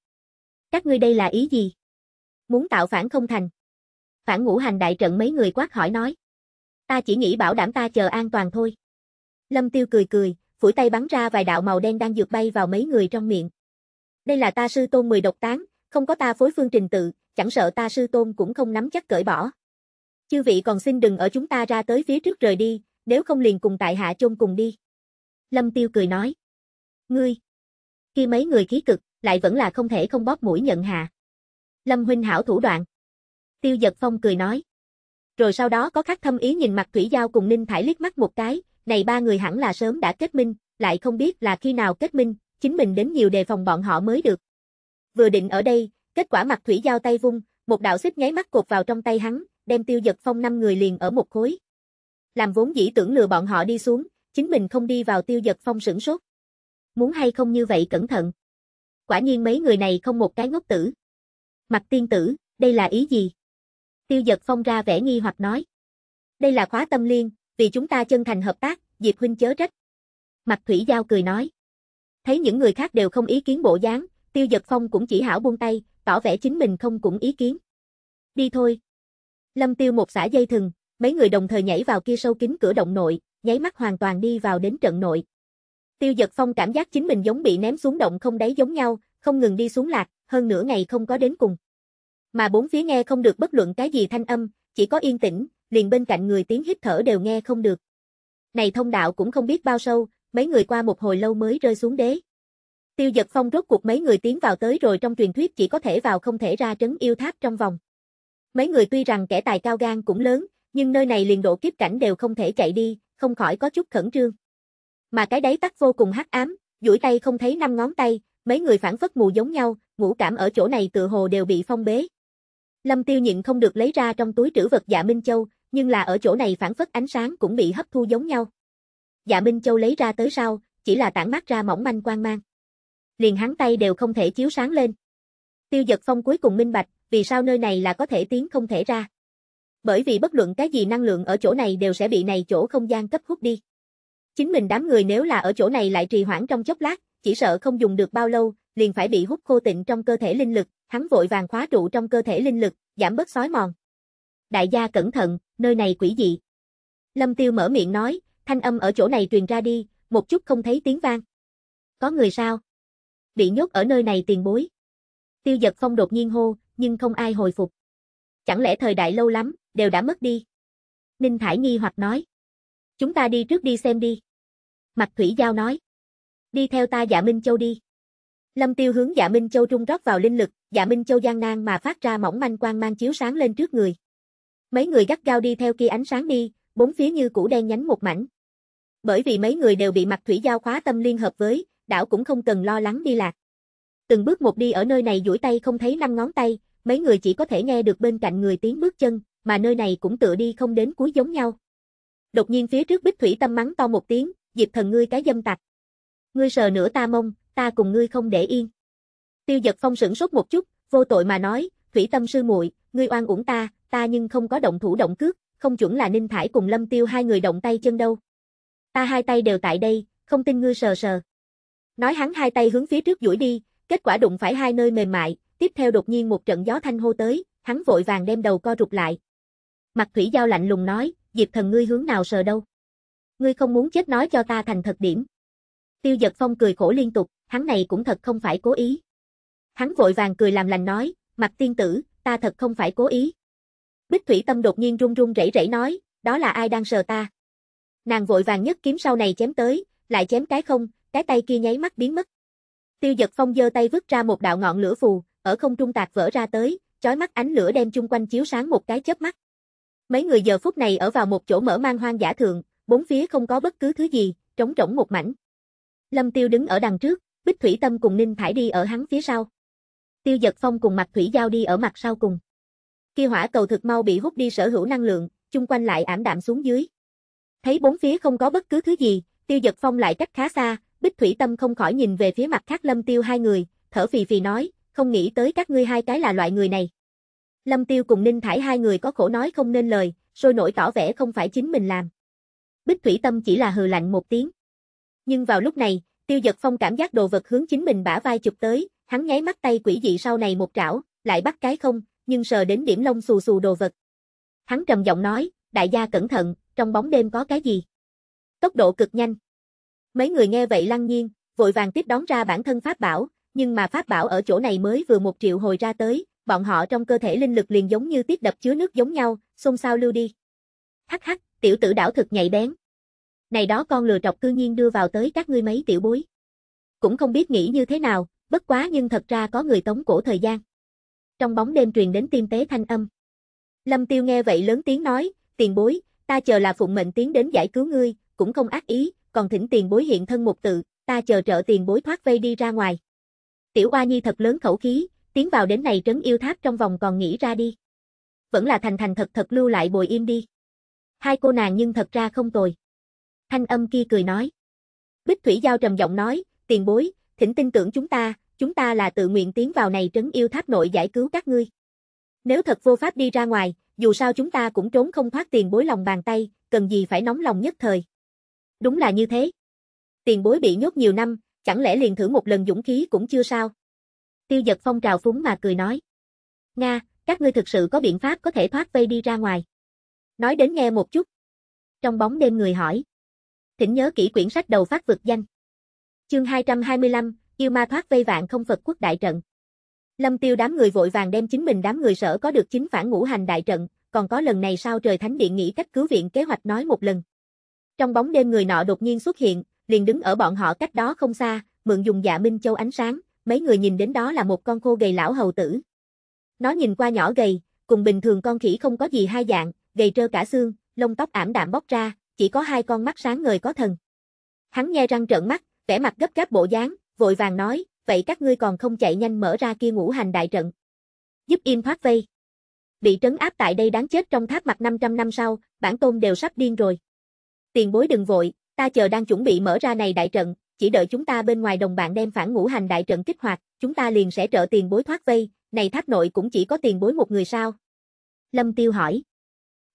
Các ngươi đây là ý gì? Muốn tạo phản không thành. Phản ngũ hành đại trận mấy người quát hỏi nói. Ta chỉ nghĩ bảo đảm ta chờ an toàn thôi. Lâm Tiêu cười cười, phủi tay bắn ra vài đạo màu đen đang dược bay vào mấy người trong miệng. Đây là ta sư tôn mười độc tán, không có ta phối phương trình tự, chẳng sợ ta sư tôn cũng không nắm chắc cởi bỏ. Chư vị còn xin đừng ở chúng ta ra tới phía trước rời đi, nếu không liền cùng tại hạ chôn cùng đi. Lâm Tiêu cười nói. Ngươi! Khi mấy người khí cực, lại vẫn là không thể không bóp mũi nhận hạ. Lâm huynh hảo thủ đoạn. Tiêu giật phong cười nói. Rồi sau đó có khắc thâm ý nhìn mặt Thủy Giao cùng Ninh Thải liếc mắt một cái, này ba người hẳn là sớm đã kết minh, lại không biết là khi nào kết minh, chính mình đến nhiều đề phòng bọn họ mới được. Vừa định ở đây, Kết quả mặt thủy giao tay vung, một đạo xích nháy mắt cột vào trong tay hắn, đem tiêu giật phong năm người liền ở một khối. Làm vốn dĩ tưởng lừa bọn họ đi xuống, chính mình không đi vào tiêu giật phong sửng sốt. Muốn hay không như vậy cẩn thận. Quả nhiên mấy người này không một cái ngốc tử. Mặt tiên tử, đây là ý gì? Tiêu giật phong ra vẻ nghi hoặc nói. Đây là khóa tâm liên, vì chúng ta chân thành hợp tác, Diệp huynh chớ trách. Mặt thủy giao cười nói. Thấy những người khác đều không ý kiến bộ dáng, tiêu giật phong cũng chỉ hảo buông tay, tỏ vẻ chính mình không cũng ý kiến. Đi thôi. Lâm Tiêu một xả dây thừng, mấy người đồng thời nhảy vào kia sâu kín cửa động nội, nháy mắt hoàn toàn đi vào đến trận nội. Tiêu giật Phong cảm giác chính mình giống bị ném xuống động không đáy giống nhau, không ngừng đi xuống lạc, hơn nửa ngày không có đến cùng. Mà bốn phía nghe không được bất luận cái gì thanh âm, chỉ có yên tĩnh, liền bên cạnh người tiếng hít thở đều nghe không được. Này thông đạo cũng không biết bao sâu, mấy người qua một hồi lâu mới rơi xuống đế. Tiêu giật phong rốt cuộc mấy người tiến vào tới rồi trong truyền thuyết chỉ có thể vào không thể ra trấn yêu tháp trong vòng. Mấy người tuy rằng kẻ tài cao gan cũng lớn, nhưng nơi này liền độ kiếp cảnh đều không thể chạy đi, không khỏi có chút khẩn trương. Mà cái đấy tắc vô cùng hắc ám, duỗi tay không thấy năm ngón tay, mấy người phản phất mù giống nhau, ngũ cảm ở chỗ này tựa hồ đều bị phong bế. Lâm Tiêu nhịn không được lấy ra trong túi trữ vật Dạ Minh Châu, nhưng là ở chỗ này phản phất ánh sáng cũng bị hấp thu giống nhau. Dạ Minh Châu lấy ra tới sau, chỉ là tản mát ra mỏng manh quang mang liền hắn tay đều không thể chiếu sáng lên. Tiêu giật phong cuối cùng minh bạch, vì sao nơi này là có thể tiến không thể ra. Bởi vì bất luận cái gì năng lượng ở chỗ này đều sẽ bị này chỗ không gian cấp hút đi. Chính mình đám người nếu là ở chỗ này lại trì hoãn trong chốc lát, chỉ sợ không dùng được bao lâu, liền phải bị hút khô tịnh trong cơ thể linh lực, hắn vội vàng khóa trụ trong cơ thể linh lực, giảm bớt sói mòn. Đại gia cẩn thận, nơi này quỷ dị. Lâm Tiêu mở miệng nói, thanh âm ở chỗ này truyền ra đi, một chút không thấy tiếng vang. Có người sao? bị nhốt ở nơi này tiền bối. Tiêu giật phong đột nhiên hô, nhưng không ai hồi phục. Chẳng lẽ thời đại lâu lắm, đều đã mất đi? Ninh Thải nghi hoặc nói. Chúng ta đi trước đi xem đi. Mặt Thủy Giao nói. Đi theo ta dạ Minh Châu đi. Lâm Tiêu hướng dạ Minh Châu trung rót vào linh lực, dạ Minh Châu gian nan mà phát ra mỏng manh quang mang chiếu sáng lên trước người. Mấy người gắt gao đi theo kia ánh sáng đi, bốn phía như củ đen nhánh một mảnh. Bởi vì mấy người đều bị mặt Thủy Giao khóa tâm liên hợp với, đảo cũng không cần lo lắng đi lạc. Từng bước một đi ở nơi này duỗi tay không thấy năm ngón tay, mấy người chỉ có thể nghe được bên cạnh người tiếng bước chân, mà nơi này cũng tựa đi không đến cuối giống nhau. Đột nhiên phía trước Bích Thủy Tâm mắng to một tiếng, Diệp Thần ngươi cái dâm tặc. Ngươi sờ nửa ta mông, ta cùng ngươi không để yên. Tiêu Dật Phong sững sốt một chút, vô tội mà nói, Thủy Tâm sư muội, ngươi oan uổng ta, ta nhưng không có động thủ động cước, không chuẩn là Ninh Thải cùng Lâm Tiêu hai người động tay chân đâu. Ta hai tay đều tại đây, không tin ngươi sờ sờ. Nói hắn hai tay hướng phía trước duỗi đi, kết quả đụng phải hai nơi mềm mại, tiếp theo đột nhiên một trận gió thanh hô tới, hắn vội vàng đem đầu co rụt lại. Mặt thủy giao lạnh lùng nói, Diệp thần ngươi hướng nào sờ đâu? Ngươi không muốn chết nói cho ta thành thật điểm. Tiêu giật phong cười khổ liên tục, hắn này cũng thật không phải cố ý. Hắn vội vàng cười làm lành nói, mặt tiên tử, ta thật không phải cố ý. Bích thủy tâm đột nhiên run run rẩy rẩy nói, đó là ai đang sờ ta? Nàng vội vàng nhất kiếm sau này chém tới, lại chém cái không, cái tay kia nháy mắt biến mất. Tiêu giật phong giơ tay vứt ra một đạo ngọn lửa phù, ở không trung tạc vỡ ra tới, chói mắt ánh lửa đem chung quanh chiếu sáng một cái chớp mắt. Mấy người giờ phút này ở vào một chỗ mở mang hoang giả thượng, bốn phía không có bất cứ thứ gì, trống rỗng một mảnh. Lâm Tiêu đứng ở đằng trước, Bích Thủy Tâm cùng Ninh Thải đi ở hắn phía sau. Tiêu Giật Phong cùng Mặt Thủy Giao đi ở mặt sau cùng. Kia hỏa cầu thực mau bị hút đi sở hữu năng lượng, chung quanh lại ảm đạm xuống dưới. Thấy bốn phía không có bất cứ thứ gì, Tiêu Giật Phong lại cách khá xa, Bích Thủy Tâm không khỏi nhìn về phía mặt khác Lâm Tiêu hai người, thở phì phì nói, không nghĩ tới các ngươi hai cái là loại người này. Lâm Tiêu cùng Ninh Thải hai người có khổ nói không nên lời, rồi nổi tỏ vẻ không phải chính mình làm. Bích Thủy Tâm chỉ là hừ lạnh một tiếng. Nhưng vào lúc này, Tiêu Dật Phong cảm giác đồ vật hướng chính mình bả vai chụp tới, hắn nháy mắt tay quỷ dị sau này một trảo, lại bắt cái không, nhưng sờ đến điểm lông xù xù đồ vật. Hắn trầm giọng nói, đại gia cẩn thận, trong bóng đêm có cái gì? Tốc độ cực nhanh. Mấy người nghe vậy lăng nhiên, vội vàng tiếp đón ra bản thân pháp bảo, nhưng mà pháp bảo ở chỗ này mới vừa một triệu hồi ra tới, bọn họ trong cơ thể linh lực liền giống như tiết đập chứa nước giống nhau, xôn xao lưu đi. Hắc hắc, tiểu tử đảo thực nhạy bén. Này đó con lừa trọc cư nhiên đưa vào tới các ngươi mấy tiểu bối. Cũng không biết nghĩ như thế nào, bất quá nhưng thật ra có người tống cổ thời gian. Trong bóng đêm truyền đến tim tế thanh âm. Lâm Tiêu nghe vậy lớn tiếng nói, tiền bối, ta chờ là phụng mệnh tiến đến giải cứu ngươi, cũng không ác ý, còn thỉnh tiền bối hiện thân một tự, ta chờ trợ tiền bối thoát vây đi ra ngoài. Tiểu Oa Nhi thật lớn khẩu khí, tiến vào đến này trấn yêu tháp trong vòng còn nghĩ ra đi. Vẫn là thành thành thật thật lưu lại bồi im đi. Hai cô nàng nhưng thật ra không tồi. Thanh âm kia cười nói. Bích Thủy Giao trầm giọng nói, tiền bối, thỉnh tin tưởng chúng ta, chúng ta là tự nguyện tiến vào này trấn yêu tháp nội giải cứu các ngươi. Nếu thật vô pháp đi ra ngoài, dù sao chúng ta cũng trốn không thoát tiền bối lòng bàn tay, cần gì phải nóng lòng nhất thời. Đúng là như thế. Tiền bối bị nhốt nhiều năm, chẳng lẽ liền thử một lần dũng khí cũng chưa sao? Tiêu giật phong trào phúng mà cười nói. Nga, các ngươi thực sự có biện pháp có thể thoát vây đi ra ngoài. Nói đến nghe một chút. Trong bóng đêm người hỏi. Thỉnh nhớ kỹ quyển sách đầu phát vực danh. Chương 225, yêu ma thoát vây vạn không Phật quốc đại trận. Lâm tiêu đám người vội vàng đem chính mình đám người sở có được chính phản ngũ hành đại trận, còn có lần này sao trời thánh điện nghĩ cách cứu viện kế hoạch nói một lần. Trong bóng đêm người nọ đột nhiên xuất hiện, liền đứng ở bọn họ cách đó không xa, mượn dùng dạ minh châu ánh sáng, mấy người nhìn đến đó là một con khô gầy lão hầu tử. Nó nhìn qua nhỏ gầy, cùng bình thường con khỉ không có gì hai dạng, gầy trơ cả xương, lông tóc ảm đạm bóc ra, chỉ có hai con mắt sáng ngời có thần. Hắn nghe răng trợn mắt, vẻ mặt gấp gáp bộ dáng, vội vàng nói, vậy các ngươi còn không chạy nhanh mở ra kia ngũ hành đại trận. Giúp im thoát vây. Bị trấn áp tại đây đáng chết trong tháp mặt 500 năm sau, bản tôn đều sắp điên rồi. Tiền bối đừng vội, ta chờ đang chuẩn bị mở ra này đại trận, chỉ đợi chúng ta bên ngoài đồng bạn đem phản ngũ hành đại trận kích hoạt, chúng ta liền sẽ trợ tiền bối thoát vây, này tháp nội cũng chỉ có tiền bối một người sao? Lâm Tiêu hỏi.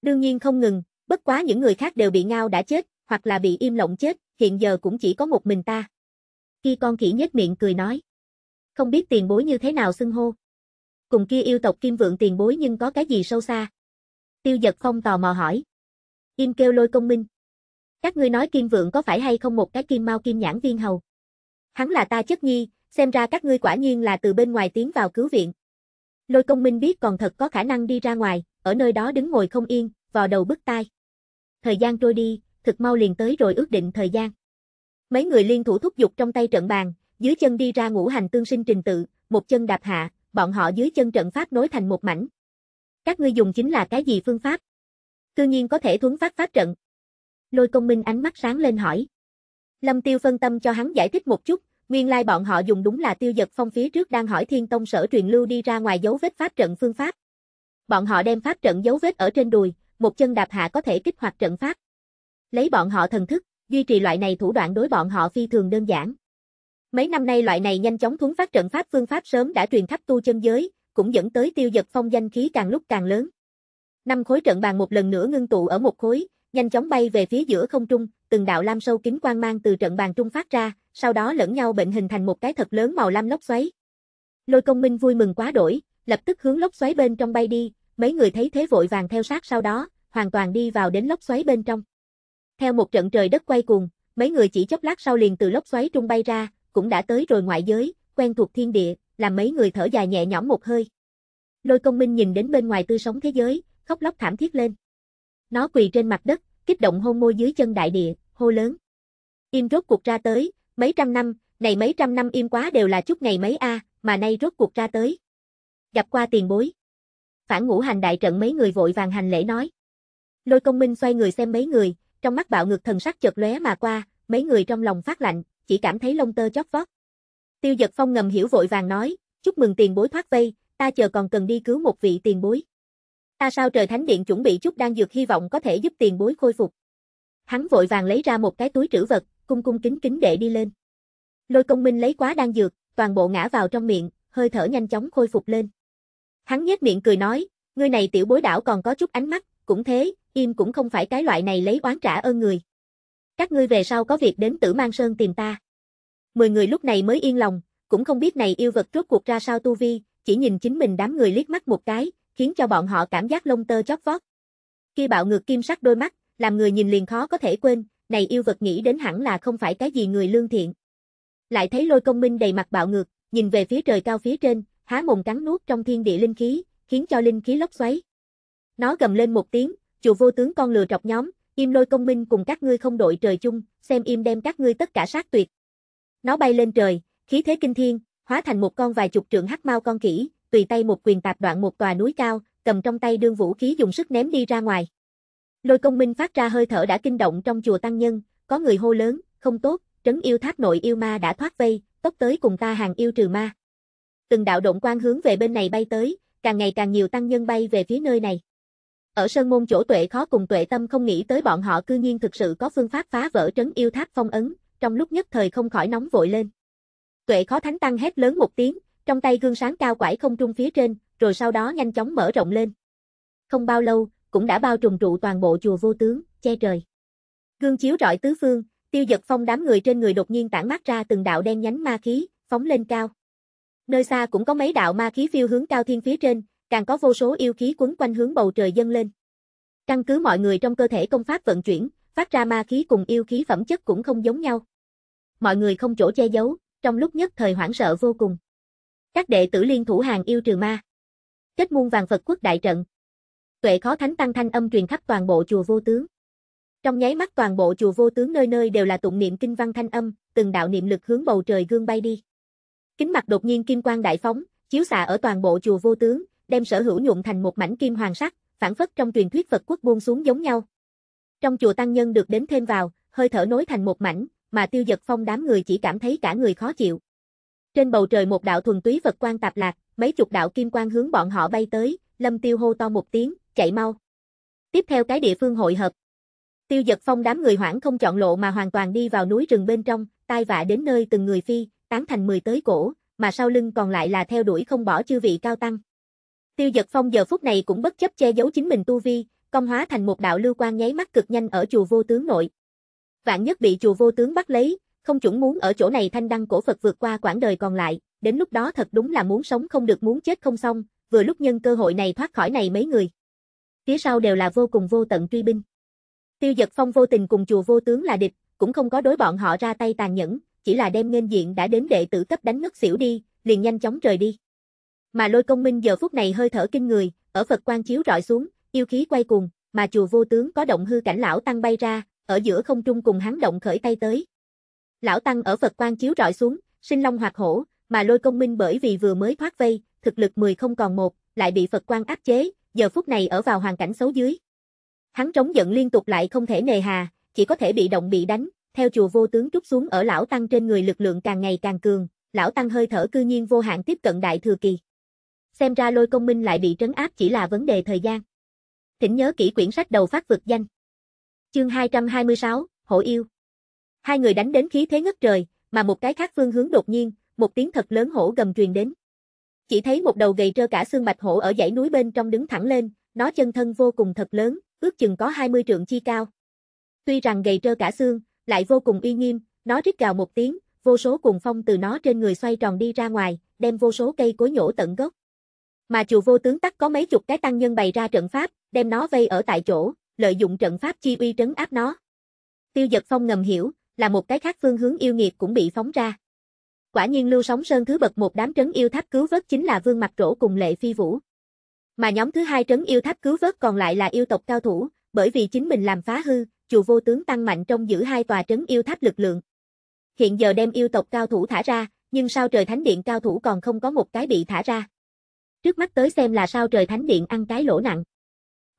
Đương nhiên không ngừng, bất quá những người khác đều bị ngao đã chết, hoặc là bị im lặng chết, hiện giờ cũng chỉ có một mình ta. Khi con khỉ nhếch miệng cười nói. Không biết tiền bối như thế nào xưng hô. Cùng kia yêu tộc kim vượng tiền bối nhưng có cái gì sâu xa. Tiêu giật phong tò mò hỏi. Im kêu lôi công minh. Các ngươi nói kim vượng có phải hay không một cái kim mau kim nhãn viên hầu? Hắn là ta chất nhi, xem ra các ngươi quả nhiên là từ bên ngoài tiến vào cứu viện. Lôi công minh biết còn thật có khả năng đi ra ngoài, ở nơi đó đứng ngồi không yên, vò đầu bứt tai. Thời gian trôi đi, thực mau liền tới rồi ước định thời gian. Mấy người liên thủ thúc giục trong tay trận bàn, dưới chân đi ra ngũ hành tương sinh trình tự, một chân đạp hạ, bọn họ dưới chân trận pháp nối thành một mảnh. Các ngươi dùng chính là cái gì phương pháp? Cư nhiên có thể thuấn phát pháp trận, lôi công minh ánh mắt sáng lên hỏi. Lâm Tiêu phân tâm cho hắn giải thích một chút, nguyên lai like bọn họ dùng đúng là tiêu giật phong phía trước đang hỏi thiên tông sở truyền lưu đi ra ngoài dấu vết pháp trận phương pháp. Bọn họ đem pháp trận dấu vết ở trên đùi, một chân đạp hạ có thể kích hoạt trận pháp. Lấy bọn họ thần thức, duy trì loại này thủ đoạn đối bọn họ phi thường đơn giản. Mấy năm nay loại này nhanh chóng thuấn phát trận pháp phương pháp sớm đã truyền khắp tu chân giới, cũng dẫn tới tiêu giật phong danh khí càng lúc càng lớn. Năm khối trận bàn một lần nữa ngưng tụ ở một khối, nhanh chóng bay về phía giữa không trung, từng đạo lam sâu kính quang mang từ trận bàn trung phát ra, sau đó lẫn nhau bệnh hình thành một cái thật lớn màu lam lốc xoáy. Lôi Công Minh vui mừng quá đổi, lập tức hướng lốc xoáy bên trong bay đi, mấy người thấy thế vội vàng theo sát sau đó, hoàn toàn đi vào đến lốc xoáy bên trong. Theo một trận trời đất quay cuồng, mấy người chỉ chốc lát sau liền từ lốc xoáy trung bay ra, cũng đã tới rồi ngoại giới, quen thuộc thiên địa, làm mấy người thở dài nhẹ nhõm một hơi. Lôi Công Minh nhìn đến bên ngoài tươi sống thế giới, khóc lóc thảm thiết lên. Nó quỳ trên mặt đất, kích động hôn môi dưới chân đại địa, hô lớn. Im rốt cuộc ra tới, mấy trăm năm, này mấy trăm năm im quá đều là chút ngày mấy a, mà nay rốt cuộc ra tới. Gặp qua tiền bối. Phản ngũ hành đại trận mấy người vội vàng hành lễ nói. Lôi công minh xoay người xem mấy người, trong mắt bạo ngược thần sắc chợt lóe mà qua, mấy người trong lòng phát lạnh, chỉ cảm thấy lông tơ chót vót. Tiêu giật phong ngầm hiểu vội vàng nói, chúc mừng tiền bối thoát vây, ta chờ còn cần đi cứu một vị tiền bối. Ta sao trời thánh điện chuẩn bị chút đan dược hy vọng có thể giúp tiền bối khôi phục. Hắn vội vàng lấy ra một cái túi trữ vật, cung cung kính kính để đi lên. Lôi công minh lấy quá đan dược, toàn bộ ngã vào trong miệng, hơi thở nhanh chóng khôi phục lên. Hắn nhếch miệng cười nói, người này tiểu bối đảo còn có chút ánh mắt, cũng thế, im cũng không phải cái loại này lấy oán trả ơn người. Các ngươi về sau có việc đến tử mang sơn tìm ta. Mười người lúc này mới yên lòng, cũng không biết này yêu vật rốt cuộc ra sao tu vi, chỉ nhìn chính mình đám người liếc mắt một cái, khiến cho bọn họ cảm giác lông tơ chót vót. Khi bạo ngược kim sắc đôi mắt, làm người nhìn liền khó có thể quên, này yêu vật nghĩ đến hẳn là không phải cái gì người lương thiện. Lại thấy lôi công minh đầy mặt bạo ngược, nhìn về phía trời cao phía trên, há mồm cắn nuốt trong thiên địa linh khí, khiến cho linh khí lốc xoáy. Nó gầm lên một tiếng, chủ vô tướng con lừa trọc nhóm, im lôi công minh cùng các ngươi không đội trời chung, xem im đem các ngươi tất cả sát tuyệt. Nó bay lên trời, khí thế kinh thiên, hóa thành một con vài chục trượng hắc mau con khỉ, tùy tay một quyền tạp đoạn một tòa núi cao, cầm trong tay đương vũ khí dùng sức ném đi ra ngoài. Lôi công minh phát ra hơi thở đã kinh động trong chùa tăng nhân, có người hô lớn, không tốt, trấn yêu tháp nội yêu ma đã thoát vây, tốc tới cùng ta hàng yêu trừ ma. Từng đạo động quan hướng về bên này bay tới, càng ngày càng nhiều tăng nhân bay về phía nơi này. Ở sơn môn chỗ tuệ khó cùng tuệ tâm không nghĩ tới bọn họ cư nhiên thực sự có phương pháp phá vỡ trấn yêu tháp phong ấn, trong lúc nhất thời không khỏi nóng vội lên. Tuệ khó thánh tăng hét lớn một tiếng, trong tay gương sáng cao quải không trung phía trên, rồi sau đó nhanh chóng mở rộng lên. Không bao lâu, cũng đã bao trùm trụ toàn bộ chùa vô tướng, che trời. Gương chiếu rọi tứ phương, tiêu giật phong đám người trên người đột nhiên tản mát ra từng đạo đen nhánh ma khí, phóng lên cao. Nơi xa cũng có mấy đạo ma khí phiêu hướng cao thiên phía trên, càng có vô số yêu khí quấn quanh hướng bầu trời dâng lên. Căn cứ mọi người trong cơ thể công pháp vận chuyển, phát ra ma khí cùng yêu khí phẩm chất cũng không giống nhau. Mọi người không chỗ che giấu, trong lúc nhất thời hoảng sợ vô cùng. Các đệ tử liên thủ hàng yêu trừ ma. Kết muôn vàng Phật quốc đại trận. Tuệ khó thánh tăng thanh âm truyền khắp toàn bộ chùa vô tướng. Trong nháy mắt toàn bộ chùa vô tướng nơi nơi đều là tụng niệm kinh văn thanh âm, từng đạo niệm lực hướng bầu trời gương bay đi. Kính mặt đột nhiên kim quang đại phóng, chiếu xạ ở toàn bộ chùa vô tướng, đem sở hữu nhuộm thành một mảnh kim hoàng sắc, phản phất trong truyền thuyết Phật quốc buông xuống giống nhau. Trong chùa tăng nhân được đến thêm vào, hơi thở nối thành một mảnh, mà Tiêu giật Phong đám người chỉ cảm thấy cả người khó chịu. Trên bầu trời một đạo thuần túy Phật quan tạp lạc, mấy chục đạo kim quang hướng bọn họ bay tới, Lâm Tiêu hô to một tiếng, chạy mau. Tiếp theo cái địa phương hội hợp. Tiêu giật phong đám người hoảng không chọn lộ mà hoàn toàn đi vào núi rừng bên trong, tai vạ đến nơi từng người phi, tán thành mười tới cổ, mà sau lưng còn lại là theo đuổi không bỏ chư vị cao tăng. Tiêu giật phong giờ phút này cũng bất chấp che giấu chính mình tu vi, công hóa thành một đạo lưu quan nháy mắt cực nhanh ở chùa vô tướng nội. Vạn nhất bị chùa vô tướng bắt lấy, không chuẩn muốn ở chỗ này thanh đăng cổ Phật vượt qua quãng đời còn lại, đến lúc đó thật đúng là muốn sống không được muốn chết không xong, vừa lúc nhân cơ hội này thoát khỏi này mấy người. Phía sau đều là vô cùng vô tận truy binh. Tiêu giật phong vô tình cùng chùa vô tướng là địch, cũng không có đối bọn họ ra tay tàn nhẫn, chỉ là đem nghênh diện đã đến đệ tử cấp đánh ngất xỉu đi, liền nhanh chóng rời đi. Mà lôi công minh giờ phút này hơi thở kinh người, ở Phật quan chiếu rọi xuống, yêu khí quay cuồng, mà chùa vô tướng có động hư cảnh lão tăng bay ra, ở giữa không trung cùng hắn động khởi tay tới, Lão Tăng ở Phật quan chiếu rọi xuống, sinh long hoạt hổ, mà lôi công minh bởi vì vừa mới thoát vây, thực lực 10 không còn một, lại bị Phật quan áp chế, giờ phút này ở vào hoàn cảnh xấu dưới. Hắn trống giận liên tục lại không thể nề hà, chỉ có thể bị động bị đánh, theo chùa vô tướng trút xuống ở lão tăng trên người lực lượng càng ngày càng cường, lão tăng hơi thở cư nhiên vô hạn tiếp cận đại thừa kỳ. Xem ra lôi công minh lại bị trấn áp chỉ là vấn đề thời gian. Thỉnh nhớ kỹ quyển sách đầu phát vực danh. Chương 226, Hổ yêu Hai người đánh đến khí thế ngất trời, mà một cái khác phương hướng đột nhiên, một tiếng thật lớn hổ gầm truyền đến. Chỉ thấy một đầu gầy trơ cả xương bạch hổ ở dãy núi bên trong đứng thẳng lên, nó chân thân vô cùng thật lớn, ước chừng có 20 trượng chi cao. Tuy rằng gầy trơ cả xương, lại vô cùng uy nghiêm, nó rít gào một tiếng, vô số cuồng phong từ nó trên người xoay tròn đi ra ngoài, đem vô số cây cối nhổ tận gốc. Mà chùa vô tướng tắc có mấy chục cái tăng nhân bày ra trận pháp, đem nó vây ở tại chỗ, lợi dụng trận pháp chi uy trấn áp nó. Tiêu giật phong ngầm hiểu, là một cái khác phương hướng yêu nghiệt cũng bị phóng ra. Quả nhiên Lưu Sóng Sơn thứ bậc một đám trấn yêu tháp cứu vớt chính là Vương Mặt rỗ cùng Lệ Phi Vũ. Mà nhóm thứ hai trấn yêu tháp cứu vớt còn lại là yêu tộc cao thủ, bởi vì chính mình làm phá hư, chùa vô tướng tăng mạnh trong giữ hai tòa trấn yêu tháp lực lượng. Hiện giờ đem yêu tộc cao thủ thả ra, nhưng sao trời thánh điện cao thủ còn không có một cái bị thả ra. Trước mắt tới xem là sao trời thánh điện ăn cái lỗ nặng.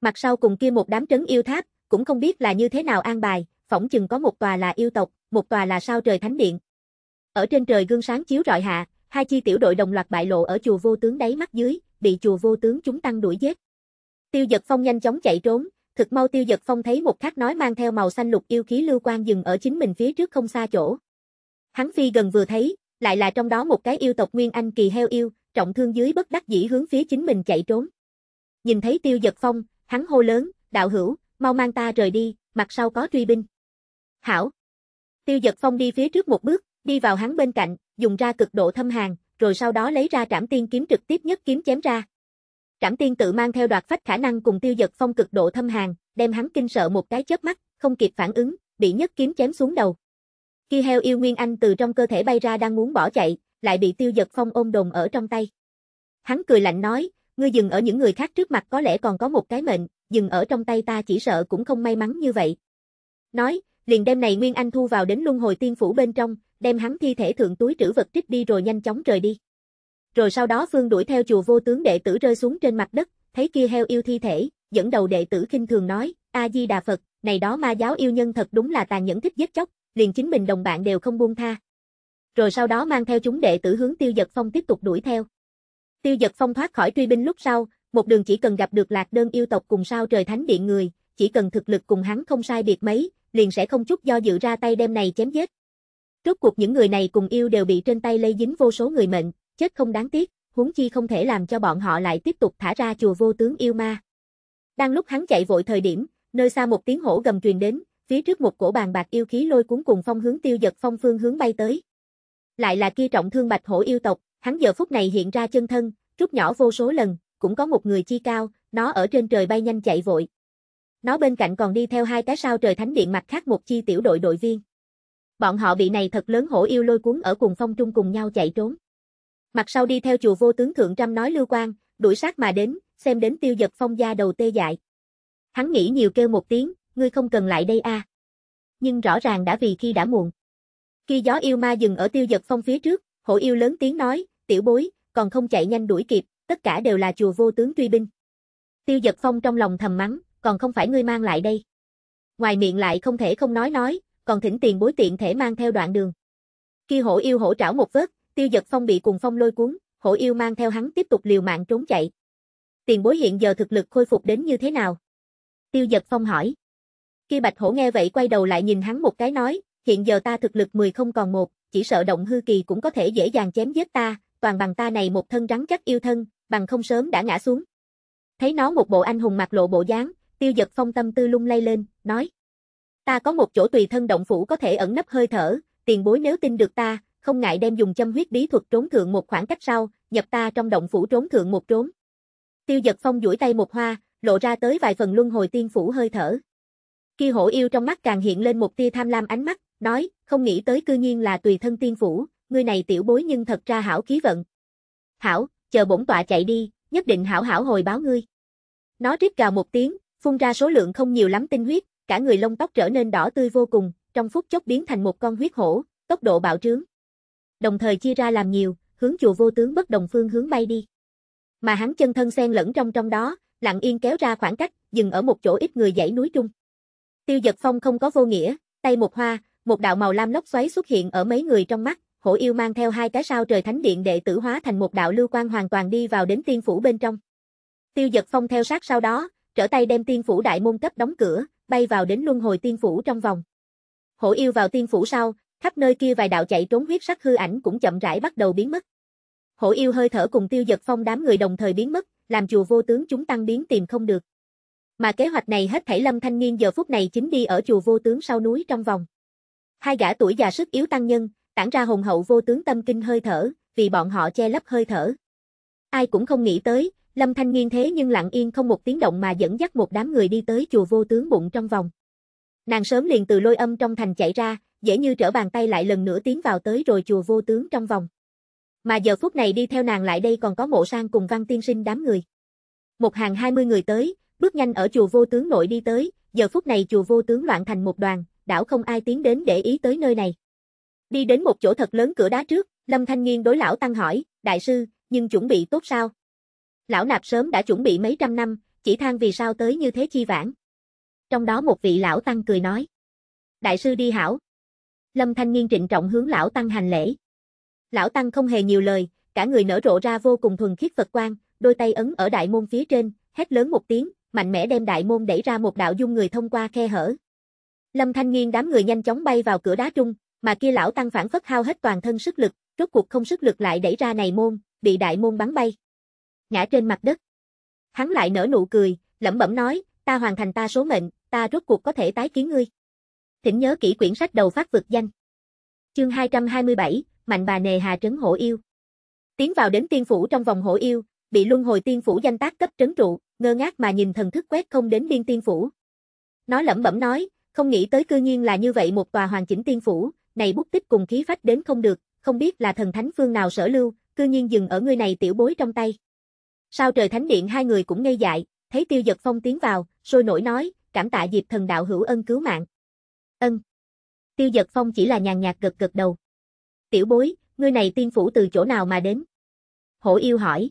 Mặt sau cùng kia một đám trấn yêu tháp, cũng không biết là như thế nào an bài, phỏng chừng có một tòa là yêu tộc, một tòa là sao trời thánh điện. Ở trên trời gương sáng chiếu rọi hạ, hai chi tiểu đội đồng loạt bại lộ ở chùa vô tướng đáy mắt dưới, bị chùa vô tướng chúng tăng đuổi giết. Tiêu Dật Phong nhanh chóng chạy trốn, thực mau Tiêu Dật Phong thấy một thác nói mang theo màu xanh lục yêu khí lưu quang dừng ở chính mình phía trước không xa chỗ. Hắn phi gần vừa thấy, lại là trong đó một cái yêu tộc nguyên anh kỳ heo yêu, trọng thương dưới bất đắc dĩ hướng phía chính mình chạy trốn. Nhìn thấy Tiêu Dật Phong, hắn hô lớn, "Đạo hữu, mau mang ta rời đi, mặt sau có truy binh." hảo. Tiêu giật phong đi phía trước một bước, đi vào hắn bên cạnh, dùng ra cực độ thâm hàng, rồi sau đó lấy ra trảm tiên kiếm trực tiếp nhất kiếm chém ra. Trảm tiên tự mang theo đoạt phách khả năng cùng tiêu giật phong cực độ thâm hàng, đem hắn kinh sợ một cái chớp mắt, không kịp phản ứng, bị nhất kiếm chém xuống đầu. Khi heo yêu Nguyên Anh từ trong cơ thể bay ra đang muốn bỏ chạy, lại bị tiêu giật phong ôm đồn ở trong tay. Hắn cười lạnh nói, ngươi dừng ở những người khác trước mặt có lẽ còn có một cái mệnh, dừng ở trong tay ta chỉ sợ cũng không may mắn như vậy. Nói, liền đem này Nguyên Anh thu vào đến luân hồi tiên phủ bên trong, đem hắn thi thể thượng túi trữ vật trích đi rồi nhanh chóng rời đi. Rồi sau đó Phương đuổi theo chùa vô tướng đệ tử rơi xuống trên mặt đất, thấy kia heo yêu thi thể, dẫn đầu đệ tử khinh thường nói, A-di-đà Phật, này đó ma giáo yêu nhân thật đúng là tàn nhẫn thích giết chóc, liền chính mình đồng bạn đều không buông tha. Rồi sau đó mang theo chúng đệ tử hướng tiêu giật phong tiếp tục đuổi theo. Tiêu giật phong thoát khỏi truy binh lúc sau, một đường chỉ cần gặp được lạc đơn yêu tộc cùng sao trời thánh điện người, chỉ cần thực lực cùng hắn không sai biệt mấy, liền sẽ không chút do dự ra tay đem này chém giết. Rốt cuộc những người này cùng yêu đều bị trên tay lây dính vô số người mệnh, chết không đáng tiếc, huống chi không thể làm cho bọn họ lại tiếp tục thả ra chùa vô tướng yêu ma. Đang lúc hắn chạy vội thời điểm, nơi xa một tiếng hổ gầm truyền đến, phía trước một cổ bàn bạc yêu khí lôi cuốn cùng phong hướng tiêu giật phong phương hướng bay tới. Lại là kia trọng thương bạch hổ yêu tộc, hắn giờ phút này hiện ra chân thân, rút nhỏ vô số lần, cũng có một người chi cao, nó ở trên trời bay nhanh chạy vội, nó bên cạnh còn đi theo hai cái sao trời thánh điện mặt khác một chi tiểu đội đội viên. Bọn họ bị này thật lớn hổ yêu lôi cuốn ở cùng phong trung cùng nhau chạy trốn. Mặt sau đi theo chùa vô tướng thượng trăm nói lưu quan, đuổi sát mà đến, xem đến tiêu dật phong gia đầu tê dại. Hắn nghĩ nhiều kêu một tiếng, ngươi không cần lại đây a. À. Nhưng rõ ràng đã vì khi đã muộn. Khi gió yêu ma dừng ở tiêu dật phong phía trước, hổ yêu lớn tiếng nói, tiểu bối, còn không chạy nhanh đuổi kịp, tất cả đều là chùa vô tướng truy binh. Tiêu giật phong trong lòng thầm mắng, còn không phải ngươi mang lại đây. Ngoài miệng lại không thể không nói nói, còn thỉnh tiền bối tiện thể mang theo đoạn đường. Khi hổ yêu hổ trảo một vớt, tiêu giật phong bị cùng phong lôi cuốn, hổ yêu mang theo hắn tiếp tục liều mạng trốn chạy. Tiền bối hiện giờ thực lực khôi phục đến như thế nào? Tiêu giật phong hỏi. Khi bạch hổ nghe vậy quay đầu lại nhìn hắn một cái nói, hiện giờ ta thực lực 10 không còn một, chỉ sợ động hư kỳ cũng có thể dễ dàng chém giết ta, toàn bằng ta này một thân rắn chắc yêu thân, bằng không sớm đã ngã xuống. Thấy nó một bộ anh hùng mặc lộ bộ dáng, tiêu giật phong tâm tư lung lay lên, nói. Ta có một chỗ tùy thân động phủ có thể ẩn nấp hơi thở, tiền bối nếu tin được ta, không ngại đem dùng châm huyết bí thuật trốn thượng một khoảng cách sau, nhập ta trong động phủ trốn thượng một trốn. Tiêu giật phong duỗi tay một hoa, lộ ra tới vài phần luân hồi tiên phủ hơi thở. Khi hổ yêu trong mắt càng hiện lên một tia tham lam ánh mắt, nói, không nghĩ tới cư nhiên là tùy thân tiên phủ, ngươi này tiểu bối nhưng thật ra hảo khí vận. Hảo, chờ bổn tọa chạy đi, nhất định hảo hảo hồi báo ngươi. Nó rít gào một tiếng, phun ra số lượng không nhiều lắm tinh huyết, cả người lông tóc trở nên đỏ tươi vô cùng, trong phút chốc biến thành một con huyết hổ, tốc độ bạo trướng. Đồng thời chia ra làm nhiều, hướng chùa vô tướng bất đồng phương hướng bay đi. Mà hắn chân thân xen lẫn trong trong đó, lặng yên kéo ra khoảng cách, dừng ở một chỗ ít người dãy núi trung. Tiêu giật phong không có vô nghĩa, tay một hoa, một đạo màu lam lốc xoáy xuất hiện ở mấy người trong mắt, hổ yêu mang theo hai cái sao trời thánh điện đệ tử hóa thành một đạo lưu quan hoàn toàn đi vào đến tiên phủ bên trong. Tiêu giật phong theo sát sau đó, trở tay đem tiên phủ đại môn cấp đóng cửa, bay vào đến luân hồi tiên phủ trong vòng. Hổ yêu vào tiên phủ sau, khắp nơi kia vài đạo chạy trốn huyết sắc hư ảnh cũng chậm rãi bắt đầu biến mất. Hổ yêu hơi thở cùng tiêu giật phong đám người đồng thời biến mất, làm chùa vô tướng chúng tăng biến tìm không được. Mà kế hoạch này hết thảy lâm thanh niên giờ phút này chính đi ở chùa vô tướng sau núi trong vòng. Hai gã tuổi già sức yếu tăng nhân, tản ra hùng hậu vô tướng tâm kinh hơi thở, vì bọn họ che lấp hơi thở. Ai cũng không nghĩ tới, Lâm Thanh Nghiên thế nhưng lặng yên không một tiếng động mà dẫn dắt một đám người đi tới chùa vô tướng bụng trong vòng. Nàng sớm liền từ lôi âm trong thành chạy ra, dễ như trở bàn tay lại lần nữa tiến vào tới rồi chùa vô tướng trong vòng. Mà giờ phút này đi theo nàng lại đây còn có mộ sang cùng văn tiên sinh đám người. Một hàng hai mươi người tới, bước nhanh ở chùa vô tướng nội đi tới, giờ phút này chùa vô tướng loạn thành một đoàn, đảo không ai tiến đến để ý tới nơi này. Đi đến một chỗ thật lớn cửa đá trước, Lâm Thanh Nghiên đối lão tăng hỏi, đại sư, nhưng chuẩn bị tốt sao, Lão nạp sớm đã chuẩn bị mấy trăm năm, chỉ than vì sao tới như thế chi vãn. Trong đó một vị lão tăng cười nói. Đại sư đi hảo. Lâm Thanh Nghiên trịnh trọng hướng lão tăng hành lễ. Lão tăng không hề nhiều lời, cả người nở rộ ra vô cùng thuần khiết Phật quang, đôi tay ấn ở đại môn phía trên, hét lớn một tiếng, mạnh mẽ đem đại môn đẩy ra một đạo dung người thông qua khe hở. Lâm Thanh Nghiên đám người nhanh chóng bay vào cửa đá trung, mà kia lão tăng phản phất hao hết toàn thân sức lực, rốt cuộc không sức lực lại đẩy ra này môn, bị đại môn bắn bay ngã trên mặt đất. Hắn lại nở nụ cười, lẩm bẩm nói, ta hoàn thành ta số mệnh, ta rốt cuộc có thể tái kiến ngươi. Thỉnh nhớ kỹ quyển sách đầu phát vực danh. Chương 227, Mạnh bà nề hà trấn hổ yêu. Tiến vào đến tiên phủ trong vòng hổ yêu, bị luân hồi tiên phủ danh tác cấp trấn trụ, ngơ ngác mà nhìn thần thức quét không đến điên tiên phủ. Nó lẩm bẩm nói, không nghĩ tới cư nhiên là như vậy một tòa hoàn chỉnh tiên phủ, này bút tích cùng khí phách đến không được, không biết là thần thánh phương nào sở lưu, cư nhiên dừng ở người này tiểu bối trong tay. Sao trời thánh điện hai người cũng ngây dại, thấy tiêu giật phong tiến vào, sôi nổi nói, cảm tạ diệp thần đạo hữu ân cứu mạng. Ân. Tiêu giật phong chỉ là nhàn nhạt gật gật đầu. Tiểu bối, ngươi này tiên phủ từ chỗ nào mà đến? Hổ yêu hỏi.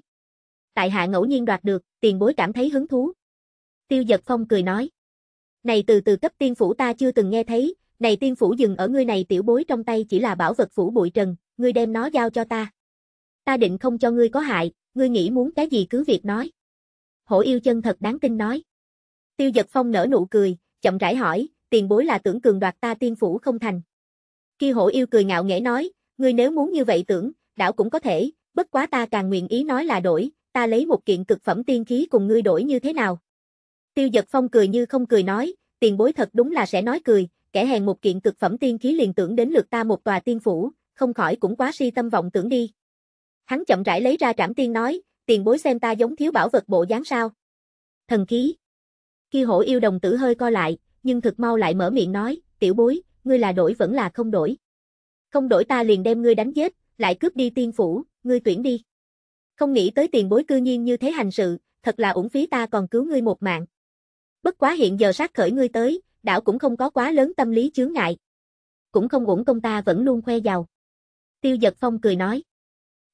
Tại hạ ngẫu nhiên đoạt được, tiền bối cảm thấy hứng thú. Tiêu giật phong cười nói. Này từ từ cấp tiên phủ ta chưa từng nghe thấy, này tiên phủ dừng ở ngươi này tiểu bối trong tay chỉ là bảo vật phủ bụi trần, ngươi đem nó giao cho ta. Ta định không cho ngươi có hại, ngươi nghĩ muốn cái gì cứ việc nói. Hổ yêu chân thật đáng tin nói. Tiêu giật phong nở nụ cười, chậm rãi hỏi, tiền bối là tưởng cường đoạt ta tiên phủ không thành. Khi hổ yêu cười ngạo nghễ nói, ngươi nếu muốn như vậy tưởng, đảo cũng có thể, bất quá ta càng nguyện ý nói là đổi, ta lấy một kiện cực phẩm tiên khí cùng ngươi đổi như thế nào. Tiêu giật phong cười như không cười nói, tiền bối thật đúng là sẽ nói cười, kẻ hèn một kiện cực phẩm tiên khí liền tưởng đến lượt ta một tòa tiên phủ, không khỏi cũng quá si tâm vọng tưởng đi. Hắn chậm rãi lấy ra trảm tiên nói, tiền bối xem ta giống thiếu bảo vật bộ dáng sao. Thần khí. Khi hổ yêu đồng tử hơi co lại, nhưng thực mau lại mở miệng nói, tiểu bối, ngươi là đổi vẫn là không đổi. Không đổi ta liền đem ngươi đánh giết, lại cướp đi tiên phủ, ngươi tuyển đi. Không nghĩ tới tiền bối cư nhiên như thế hành sự, thật là uổng phí ta còn cứu ngươi một mạng. Bất quá hiện giờ sát khởi ngươi tới, đảo cũng không có quá lớn tâm lý chướng ngại. Cũng không uổng công ta vẫn luôn khoe giàu. Tiêu giật phong cười nói.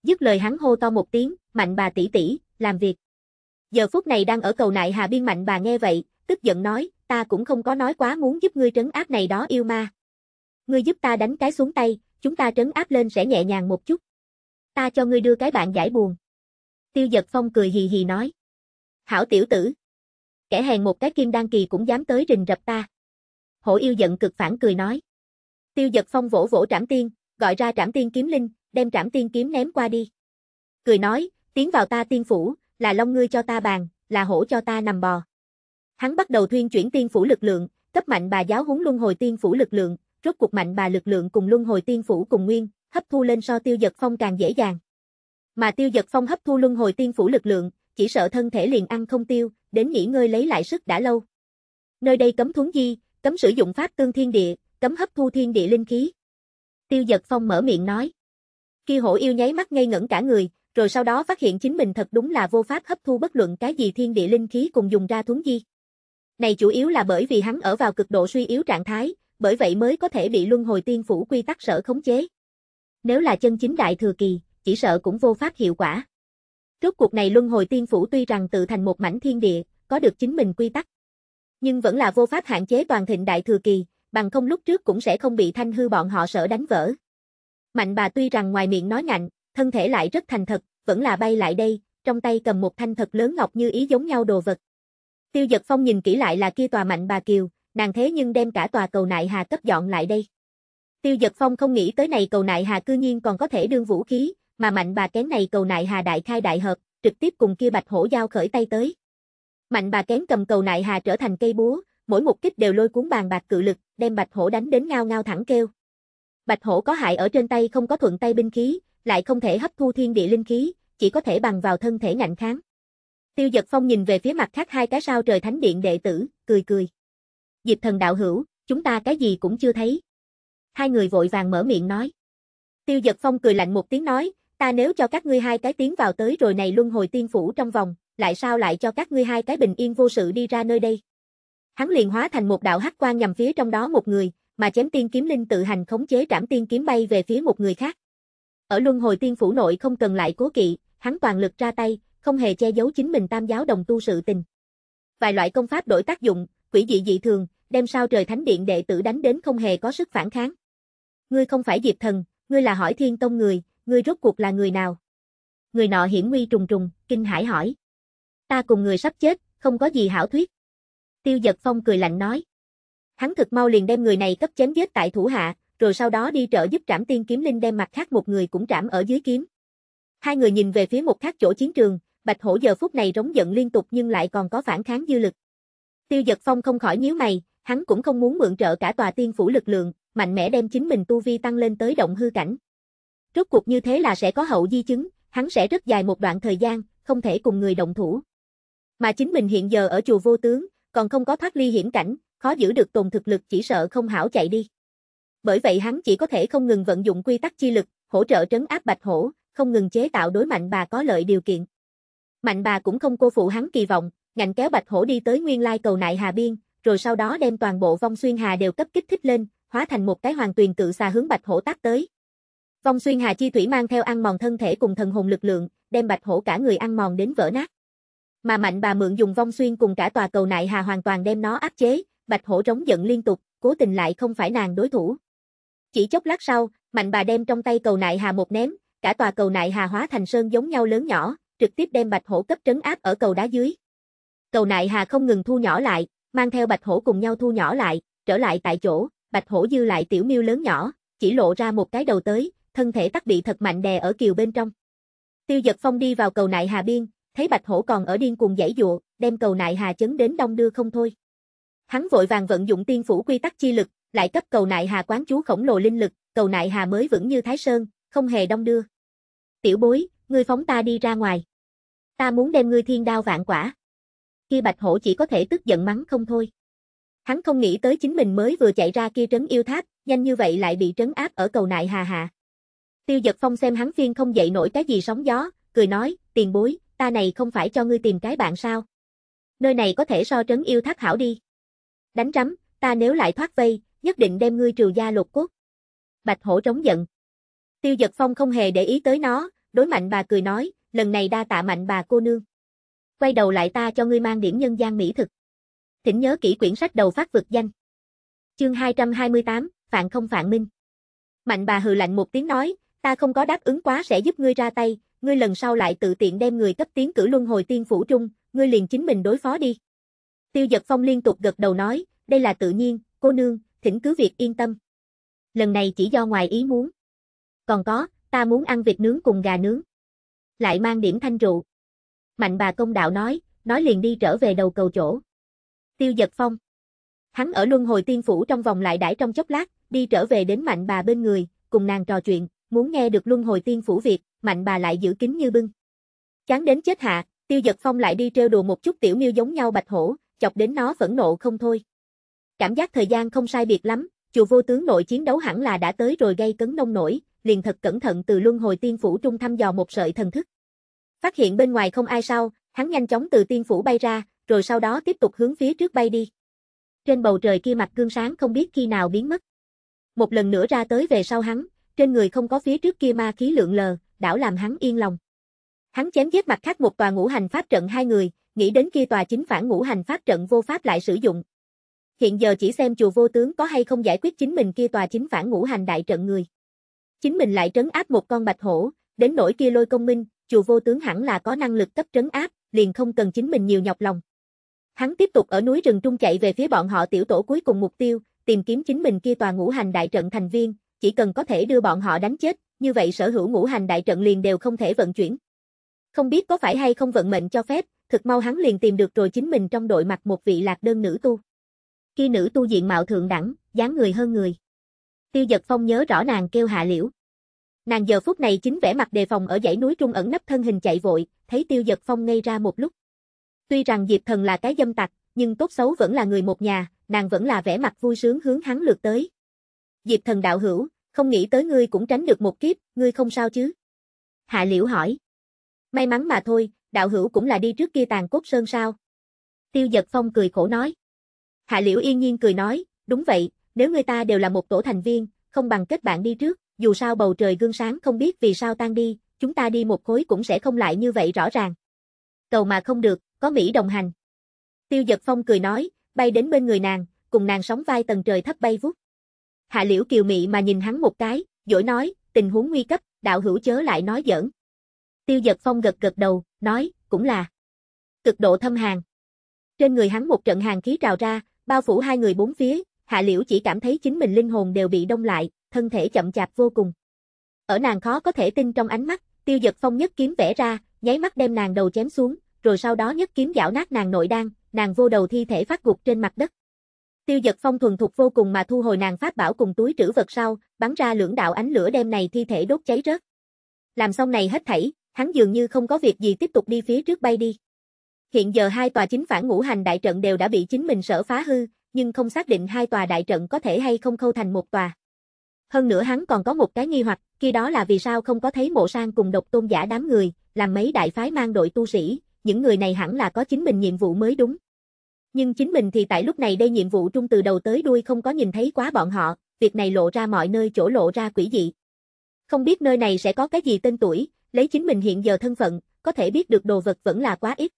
Dứt lời hắn hô to một tiếng, mạnh bà tỷ tỷ, làm việc. Giờ phút này đang ở cầu nại Hà Biên mạnh bà nghe vậy, tức giận nói, ta cũng không có nói quá muốn giúp ngươi trấn áp này đó yêu ma. Ngươi giúp ta đánh cái xuống tay, chúng ta trấn áp lên sẽ nhẹ nhàng một chút. Ta cho ngươi đưa cái bạn giải buồn. Tiêu giật phong cười hì hì nói. Hảo tiểu tử. Kẻ hèn một cái kim đan kỳ cũng dám tới rình rập ta. Hổ yêu giận cực phản cười nói. Tiêu giật phong vỗ vỗ trảm tiên, gọi ra trảm tiên kiếm linh, đem trảm tiên kiếm ném qua đi. Cười nói, tiến vào ta tiên phủ, là long ngươi cho ta bàn, là hổ cho ta nằm bò. Hắn bắt đầu thuyên chuyển tiên phủ lực lượng, cấp mạnh bà giáo húng luân hồi tiên phủ lực lượng, rốt cuộc mạnh bà lực lượng cùng luân hồi tiên phủ cùng nguyên, hấp thu lên so tiêu giật phong càng dễ dàng. Mà tiêu giật phong hấp thu luân hồi tiên phủ lực lượng, chỉ sợ thân thể liền ăn không tiêu, đến nghỉ ngơi lấy lại sức đã lâu. Nơi đây cấm thuấn di, cấm sử dụng pháp tương thiên địa, cấm hấp thu thiên địa linh khí. Tiêu giật phong mở miệng nói. Khi hổ yêu nháy mắt ngây ngẩn cả người, rồi sau đó phát hiện chính mình thật đúng là vô pháp hấp thu bất luận cái gì thiên địa linh khí cùng dùng ra thuấn di. Này chủ yếu là bởi vì hắn ở vào cực độ suy yếu trạng thái, bởi vậy mới có thể bị luân hồi tiên phủ quy tắc sở khống chế. Nếu là chân chính đại thừa kỳ, chỉ sợ cũng vô pháp hiệu quả. Rốt cuộc này luân hồi tiên phủ tuy rằng tự thành một mảnh thiên địa, có được chính mình quy tắc, nhưng vẫn là vô pháp hạn chế toàn thịnh đại thừa kỳ, bằng không lúc trước cũng sẽ không bị thanh hư bọn họ sợ đánh vỡ. Mạnh bà tuy rằng ngoài miệng nói ngạnh, thân thể lại rất thành thật, vẫn là bay lại đây, trong tay cầm một thanh thật lớn ngọc như ý giống nhau đồ vật. Tiêu giật phong nhìn kỹ lại là kia tòa mạnh bà kiều, nàng thế nhưng đem cả tòa cầu nại hà cấp dọn lại đây. Tiêu giật phong không nghĩ tới này cầu nại hà cư nhiên còn có thể đương vũ khí, mà mạnh bà kén này cầu nại hà đại khai đại hợp, trực tiếp cùng kia bạch hổ giao khởi tay tới. Mạnh bà kén cầm cầu nại hà trở thành cây búa, mỗi một kích đều lôi cuốn bàn bạc cự lực, đem bạch hổ đánh đến ngao ngao thẳng kêu. Bạch hổ có hại ở trên tay không có thuận tay binh khí, lại không thể hấp thu thiên địa linh khí, chỉ có thể bằng vào thân thể ngạnh kháng. Tiêu giật phong nhìn về phía mặt khác hai cái sao trời thánh điện đệ tử, cười cười. Diệp thần đạo hữu, chúng ta cái gì cũng chưa thấy. Hai người vội vàng mở miệng nói. Tiêu giật phong cười lạnh một tiếng nói, ta nếu cho các ngươi hai cái tiếng vào tới rồi này luân hồi tiên phủ trong vòng, lại sao lại cho các ngươi hai cái bình yên vô sự đi ra nơi đây. Hắn liền hóa thành một đạo hắc quan nhằm phía trong đó một người, mà chém tiên kiếm linh tự hành khống chế trảm tiên kiếm bay về phía một người khác. Ở luân hồi tiên phủ nội không cần lại cố kỵ, hắn toàn lực ra tay, không hề che giấu chính mình tam giáo đồng tu sự tình. Vài loại công pháp đổi tác dụng, quỷ dị dị thường, đem sao trời thánh điện đệ tử đánh đến không hề có sức phản kháng. Ngươi không phải Diệp Thần, ngươi là hỏi thiên tông người, ngươi rốt cuộc là người nào? Người nọ hiểm nguy trùng trùng, kinh hải hỏi. Ta cùng người sắp chết, không có gì hảo thuyết. Tiêu giật phong cười lạnh nói hắn thực mau liền đem người này cấp chém giết tại thủ hạ, rồi sau đó đi trợ giúp trảm tiên kiếm linh đem mặt khác một người cũng trảm ở dưới kiếm. Hai người nhìn về phía một khác chỗ chiến trường, bạch hổ giờ phút này rống giận liên tục nhưng lại còn có phản kháng dư lực. Tiêu giật phong không khỏi nhíu mày, hắn cũng không muốn mượn trợ cả tòa tiên phủ lực lượng, mạnh mẽ đem chính mình tu vi tăng lên tới động hư cảnh. Rốt cuộc như thế là sẽ có hậu di chứng, hắn sẽ rất dài một đoạn thời gian, không thể cùng người động thủ. Mà chính mình hiện giờ ở chùa vô tướng, còn không có thoát ly hiểm cảnh, khó giữ được tồn thực lực chỉ sợ không hảo chạy đi. Bởi vậy hắn chỉ có thể không ngừng vận dụng quy tắc chi lực, hỗ trợ trấn áp Bạch Hổ, không ngừng chế tạo đối mạnh bà có lợi điều kiện. Mạnh bà cũng không cô phụ hắn kỳ vọng, ngạnh kéo Bạch Hổ đi tới nguyên lai cầu nại hà biên, rồi sau đó đem toàn bộ vong xuyên hà đều cấp kích thích lên, hóa thành một cái hoàng tuyền cự xà hướng Bạch Hổ tác tới. Vong xuyên hà chi thủy mang theo ăn mòn thân thể cùng thần hồn lực lượng, đem Bạch Hổ cả người ăn mòn đến vỡ nát. Mà mạnh bà mượn dùng vong xuyên cùng cả tòa cầu nại hà hoàn toàn đem nó áp chế, Bạch Hổ trống giận liên tục, cố tình lại không phải nàng đối thủ. Chỉ chốc lát sau, Mạnh bà đem trong tay cầu nại hà một ném, cả tòa cầu nại hà hóa thành sơn giống nhau lớn nhỏ, trực tiếp đem Bạch Hổ cấp trấn áp ở cầu đá dưới. Cầu nại hà không ngừng thu nhỏ lại, mang theo Bạch Hổ cùng nhau thu nhỏ lại, trở lại tại chỗ, Bạch Hổ dư lại tiểu miêu lớn nhỏ, chỉ lộ ra một cái đầu tới, thân thể tắc bị thật mạnh đè ở kiều bên trong. Tiêu Dật Phong đi vào cầu nại hà biên, thấy Bạch Hổ còn ở điên cuồng dãy dụa, đem cầu nại hà chấn đến đông đưa không thôi. Hắn vội vàng vận dụng tiên phủ quy tắc chi lực, lại cấp cầu nại hà quán chú khổng lồ linh lực, cầu nại hà mới vững như Thái Sơn, không hề đông đưa. Tiểu bối, ngươi phóng ta đi ra ngoài. Ta muốn đem ngươi thiên đao vạn quả. Kia bạch hổ chỉ có thể tức giận mắng không thôi. Hắn không nghĩ tới chính mình mới vừa chạy ra kia trấn yêu tháp, nhanh như vậy lại bị trấn áp ở cầu nại hà hà Tiêu giật phong xem hắn phiên không dậy nổi cái gì sóng gió, cười nói, tiền bối, ta này không phải cho ngươi tìm cái bạn sao. Nơi này có thể so trấn yêu tháp hảo đi đánh rắm, ta nếu lại thoát vây, nhất định đem ngươi trừ gia lột cốt. Bạch hổ trống giận. Tiêu giật phong không hề để ý tới nó, đối mạnh bà cười nói, lần này đa tạ mạnh bà cô nương. Quay đầu lại ta cho ngươi mang điểm nhân gian mỹ thực. Thỉnh nhớ kỹ quyển sách đầu phát vực danh. Chương 228, Phạn không Phạn Minh. Mạnh bà hừ lạnh một tiếng nói, ta không có đáp ứng quá sẽ giúp ngươi ra tay, ngươi lần sau lại tự tiện đem người cấp tiến cử luân hồi tiên phủ trung, ngươi liền chính mình đối phó đi. Tiêu giật phong liên tục gật đầu nói, đây là tự nhiên, cô nương, thỉnh cứ việc yên tâm. Lần này chỉ do ngoài ý muốn. Còn có, ta muốn ăn vịt nướng cùng gà nướng. Lại mang điểm thanh rượu. Mạnh bà công đạo nói, nói liền đi trở về đầu cầu chỗ. Tiêu giật phong. Hắn ở luân hồi tiên phủ trong vòng lại đãi trong chốc lát, đi trở về đến mạnh bà bên người, cùng nàng trò chuyện, muốn nghe được luân hồi tiên phủ việc, mạnh bà lại giữ kín như bưng. Chán đến chết hạ, tiêu giật phong lại đi trêu đùa một chút tiểu miêu giống nhau bạch hổ, chọc đến nó phẫn nộ không thôi. Cảm giác thời gian không sai biệt lắm, chùa vô tướng nội chiến đấu hẳn là đã tới rồi gây cấn nông nổi, liền thật cẩn thận từ luân hồi tiên phủ trung thăm dò một sợi thần thức. Phát hiện bên ngoài không ai sau, hắn nhanh chóng từ tiên phủ bay ra, rồi sau đó tiếp tục hướng phía trước bay đi. Trên bầu trời kia mặt gương sáng không biết khi nào biến mất. Một lần nữa ra tới về sau hắn, trên người không có phía trước kia ma khí lượng lờ, đảo làm hắn yên lòng. Hắn chém giết mặt khác một tòa ngũ hành pháp trận hai người, nghĩ đến kia tòa chính phản ngũ hành pháp trận vô pháp lại sử dụng. Hiện giờ chỉ xem chùa vô tướng có hay không giải quyết chính mình kia tòa chính phản ngũ hành đại trận người. Chính mình lại trấn áp một con bạch hổ, đến nỗi kia lôi công minh, chùa vô tướng hẳn là có năng lực cấp trấn áp, liền không cần chính mình nhiều nhọc lòng. Hắn tiếp tục ở núi rừng trung chạy về phía bọn họ tiểu tổ cuối cùng mục tiêu, tìm kiếm chính mình kia tòa ngũ hành đại trận thành viên, chỉ cần có thể đưa bọn họ đánh chết, như vậy sở hữu ngũ hành đại trận liền đều không thể vận chuyển. Không biết có phải hay không vận mệnh cho phép, thực mau hắn liền tìm được rồi chính mình trong đội mặt một vị lạc đơn nữ tu. Khi nữ tu diện mạo thượng đẳng, dáng người hơn người. Tiêu giật phong nhớ rõ nàng kêu hạ liễu. Nàng giờ phút này chính vẻ mặt đề phòng ở dãy núi trung ẩn nấp thân hình chạy vội, thấy tiêu giật phong ngây ra một lúc. Tuy rằng Diệp Thần là cái dâm tặc, nhưng tốt xấu vẫn là người một nhà, nàng vẫn là vẻ mặt vui sướng hướng hắn lượt tới. Diệp Thần đạo hữu, không nghĩ tới ngươi cũng tránh được một kiếp, ngươi không sao chứ? Hạ Liễu hỏi. May mắn mà thôi, đạo hữu cũng là đi trước kia tàn cốt sơn sao? Tiêu giật phong cười khổ nói. Hạ liễu yên nhiên cười nói, đúng vậy, nếu người ta đều là một tổ thành viên, không bằng kết bạn đi trước, dù sao bầu trời gương sáng không biết vì sao tan đi, chúng ta đi một khối cũng sẽ không lại như vậy rõ ràng. Cầu mà không được, có Mỹ đồng hành. Tiêu giật phong cười nói, bay đến bên người nàng, cùng nàng sóng vai tầng trời thấp bay vút. Hạ liễu kiều mị mà nhìn hắn một cái, dỗi nói, tình huống nguy cấp, đạo hữu chớ lại nói giỡn. Tiêu giật phong gật gật đầu, nói, cũng là cực độ thâm hàn. Trên người hắn một trận hàn khí trào ra, bao phủ hai người bốn phía, Hạ Liễu chỉ cảm thấy chính mình linh hồn đều bị đông lại, thân thể chậm chạp vô cùng. Ở nàng khó có thể tin trong ánh mắt, Tiêu Dật Phong nhất kiếm vẽ ra, nháy mắt đem nàng đầu chém xuống, rồi sau đó nhất kiếm giảo nát nàng nội đan, nàng vô đầu thi thể phát gục trên mặt đất. Tiêu Dật Phong thuần thục vô cùng mà thu hồi nàng pháp bảo cùng túi trữ vật sau, bắn ra lưỡng đạo ánh lửa đem này thi thể đốt cháy rớt. Làm xong này hết thảy, hắn dường như không có việc gì tiếp tục đi phía trước bay đi. Hiện giờ hai tòa chính phản ngũ hành đại trận đều đã bị chính mình sở phá hư, nhưng không xác định hai tòa đại trận có thể hay không khâu thành một tòa. Hơn nữa hắn còn có một cái nghi hoặc, khi đó là vì sao không có thấy mộ sang cùng độc tôn giả đám người, làm mấy đại phái mang đội tu sĩ, những người này hẳn là có chính mình nhiệm vụ mới đúng. Nhưng chính mình thì tại lúc này đây nhiệm vụ trung từ đầu tới đuôi không có nhìn thấy quá bọn họ, việc này lộ ra mọi nơi chỗ lộ ra quỷ dị. Không biết nơi này sẽ có cái gì tên tuổi, lấy chính mình hiện giờ thân phận, có thể biết được đồ vật vẫn là quá ít.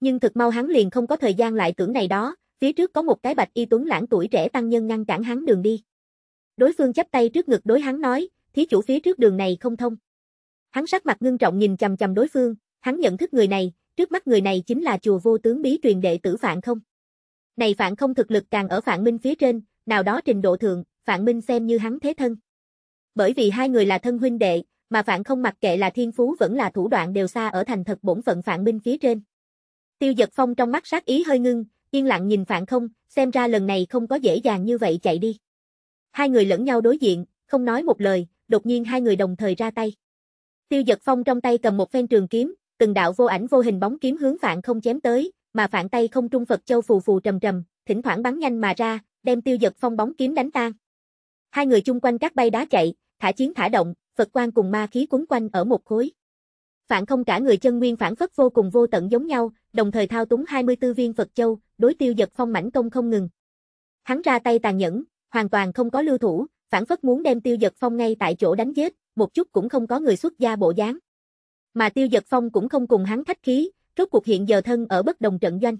Nhưng thực mau hắn liền không có thời gian lại tưởng này đó, phía trước có một cái bạch y tuấn lãng tuổi trẻ tăng nhân ngăn cản hắn đường đi. Đối phương chắp tay trước ngực đối hắn nói, thí chủ phía trước đường này không thông. Hắn sắc mặt ngưng trọng nhìn chầm chầm đối phương, hắn nhận thức người này, trước mắt người này chính là chùa vô tướng bí truyền đệ tử Phạn không. Này Phạn không thực lực càng ở Phạn Minh phía trên, nào đó trình độ thượng, Phạn Minh xem như hắn thế thân. Bởi vì hai người là thân huynh đệ, mà Phạn không mặc kệ là thiên phú vẫn là thủ đoạn đều xa ở thành thật bổn phận Phạn Minh phía trên. Tiêu giật phong trong mắt sát ý hơi ngưng, yên lặng nhìn Phạn không, xem ra lần này không có dễ dàng như vậy chạy đi. Hai người lẫn nhau đối diện, không nói một lời, đột nhiên hai người đồng thời ra tay. Tiêu giật phong trong tay cầm một phen trường kiếm, từng đạo vô ảnh vô hình bóng kiếm hướng Phạn không chém tới, mà Phạn tay không trung Phật Châu phù phù trầm trầm, thỉnh thoảng bắn nhanh mà ra, đem tiêu giật phong bóng kiếm đánh tan. Hai người chung quanh các bay đá chạy, thả chiến thả động, Phật quan cùng ma khí cuốn quanh ở một khối. Phản không cả người chân nguyên phản phất vô cùng vô tận giống nhau, đồng thời thao túng 24 viên Phật châu, đối tiêu giật phong mảnh công không ngừng. Hắn ra tay tàn nhẫn, hoàn toàn không có lưu thủ, phản phất muốn đem tiêu giật phong ngay tại chỗ đánh giết, một chút cũng không có người xuất gia bộ dáng. Mà tiêu giật phong cũng không cùng hắn khách khí, rốt cuộc hiện giờ thân ở bất đồng trận doanh.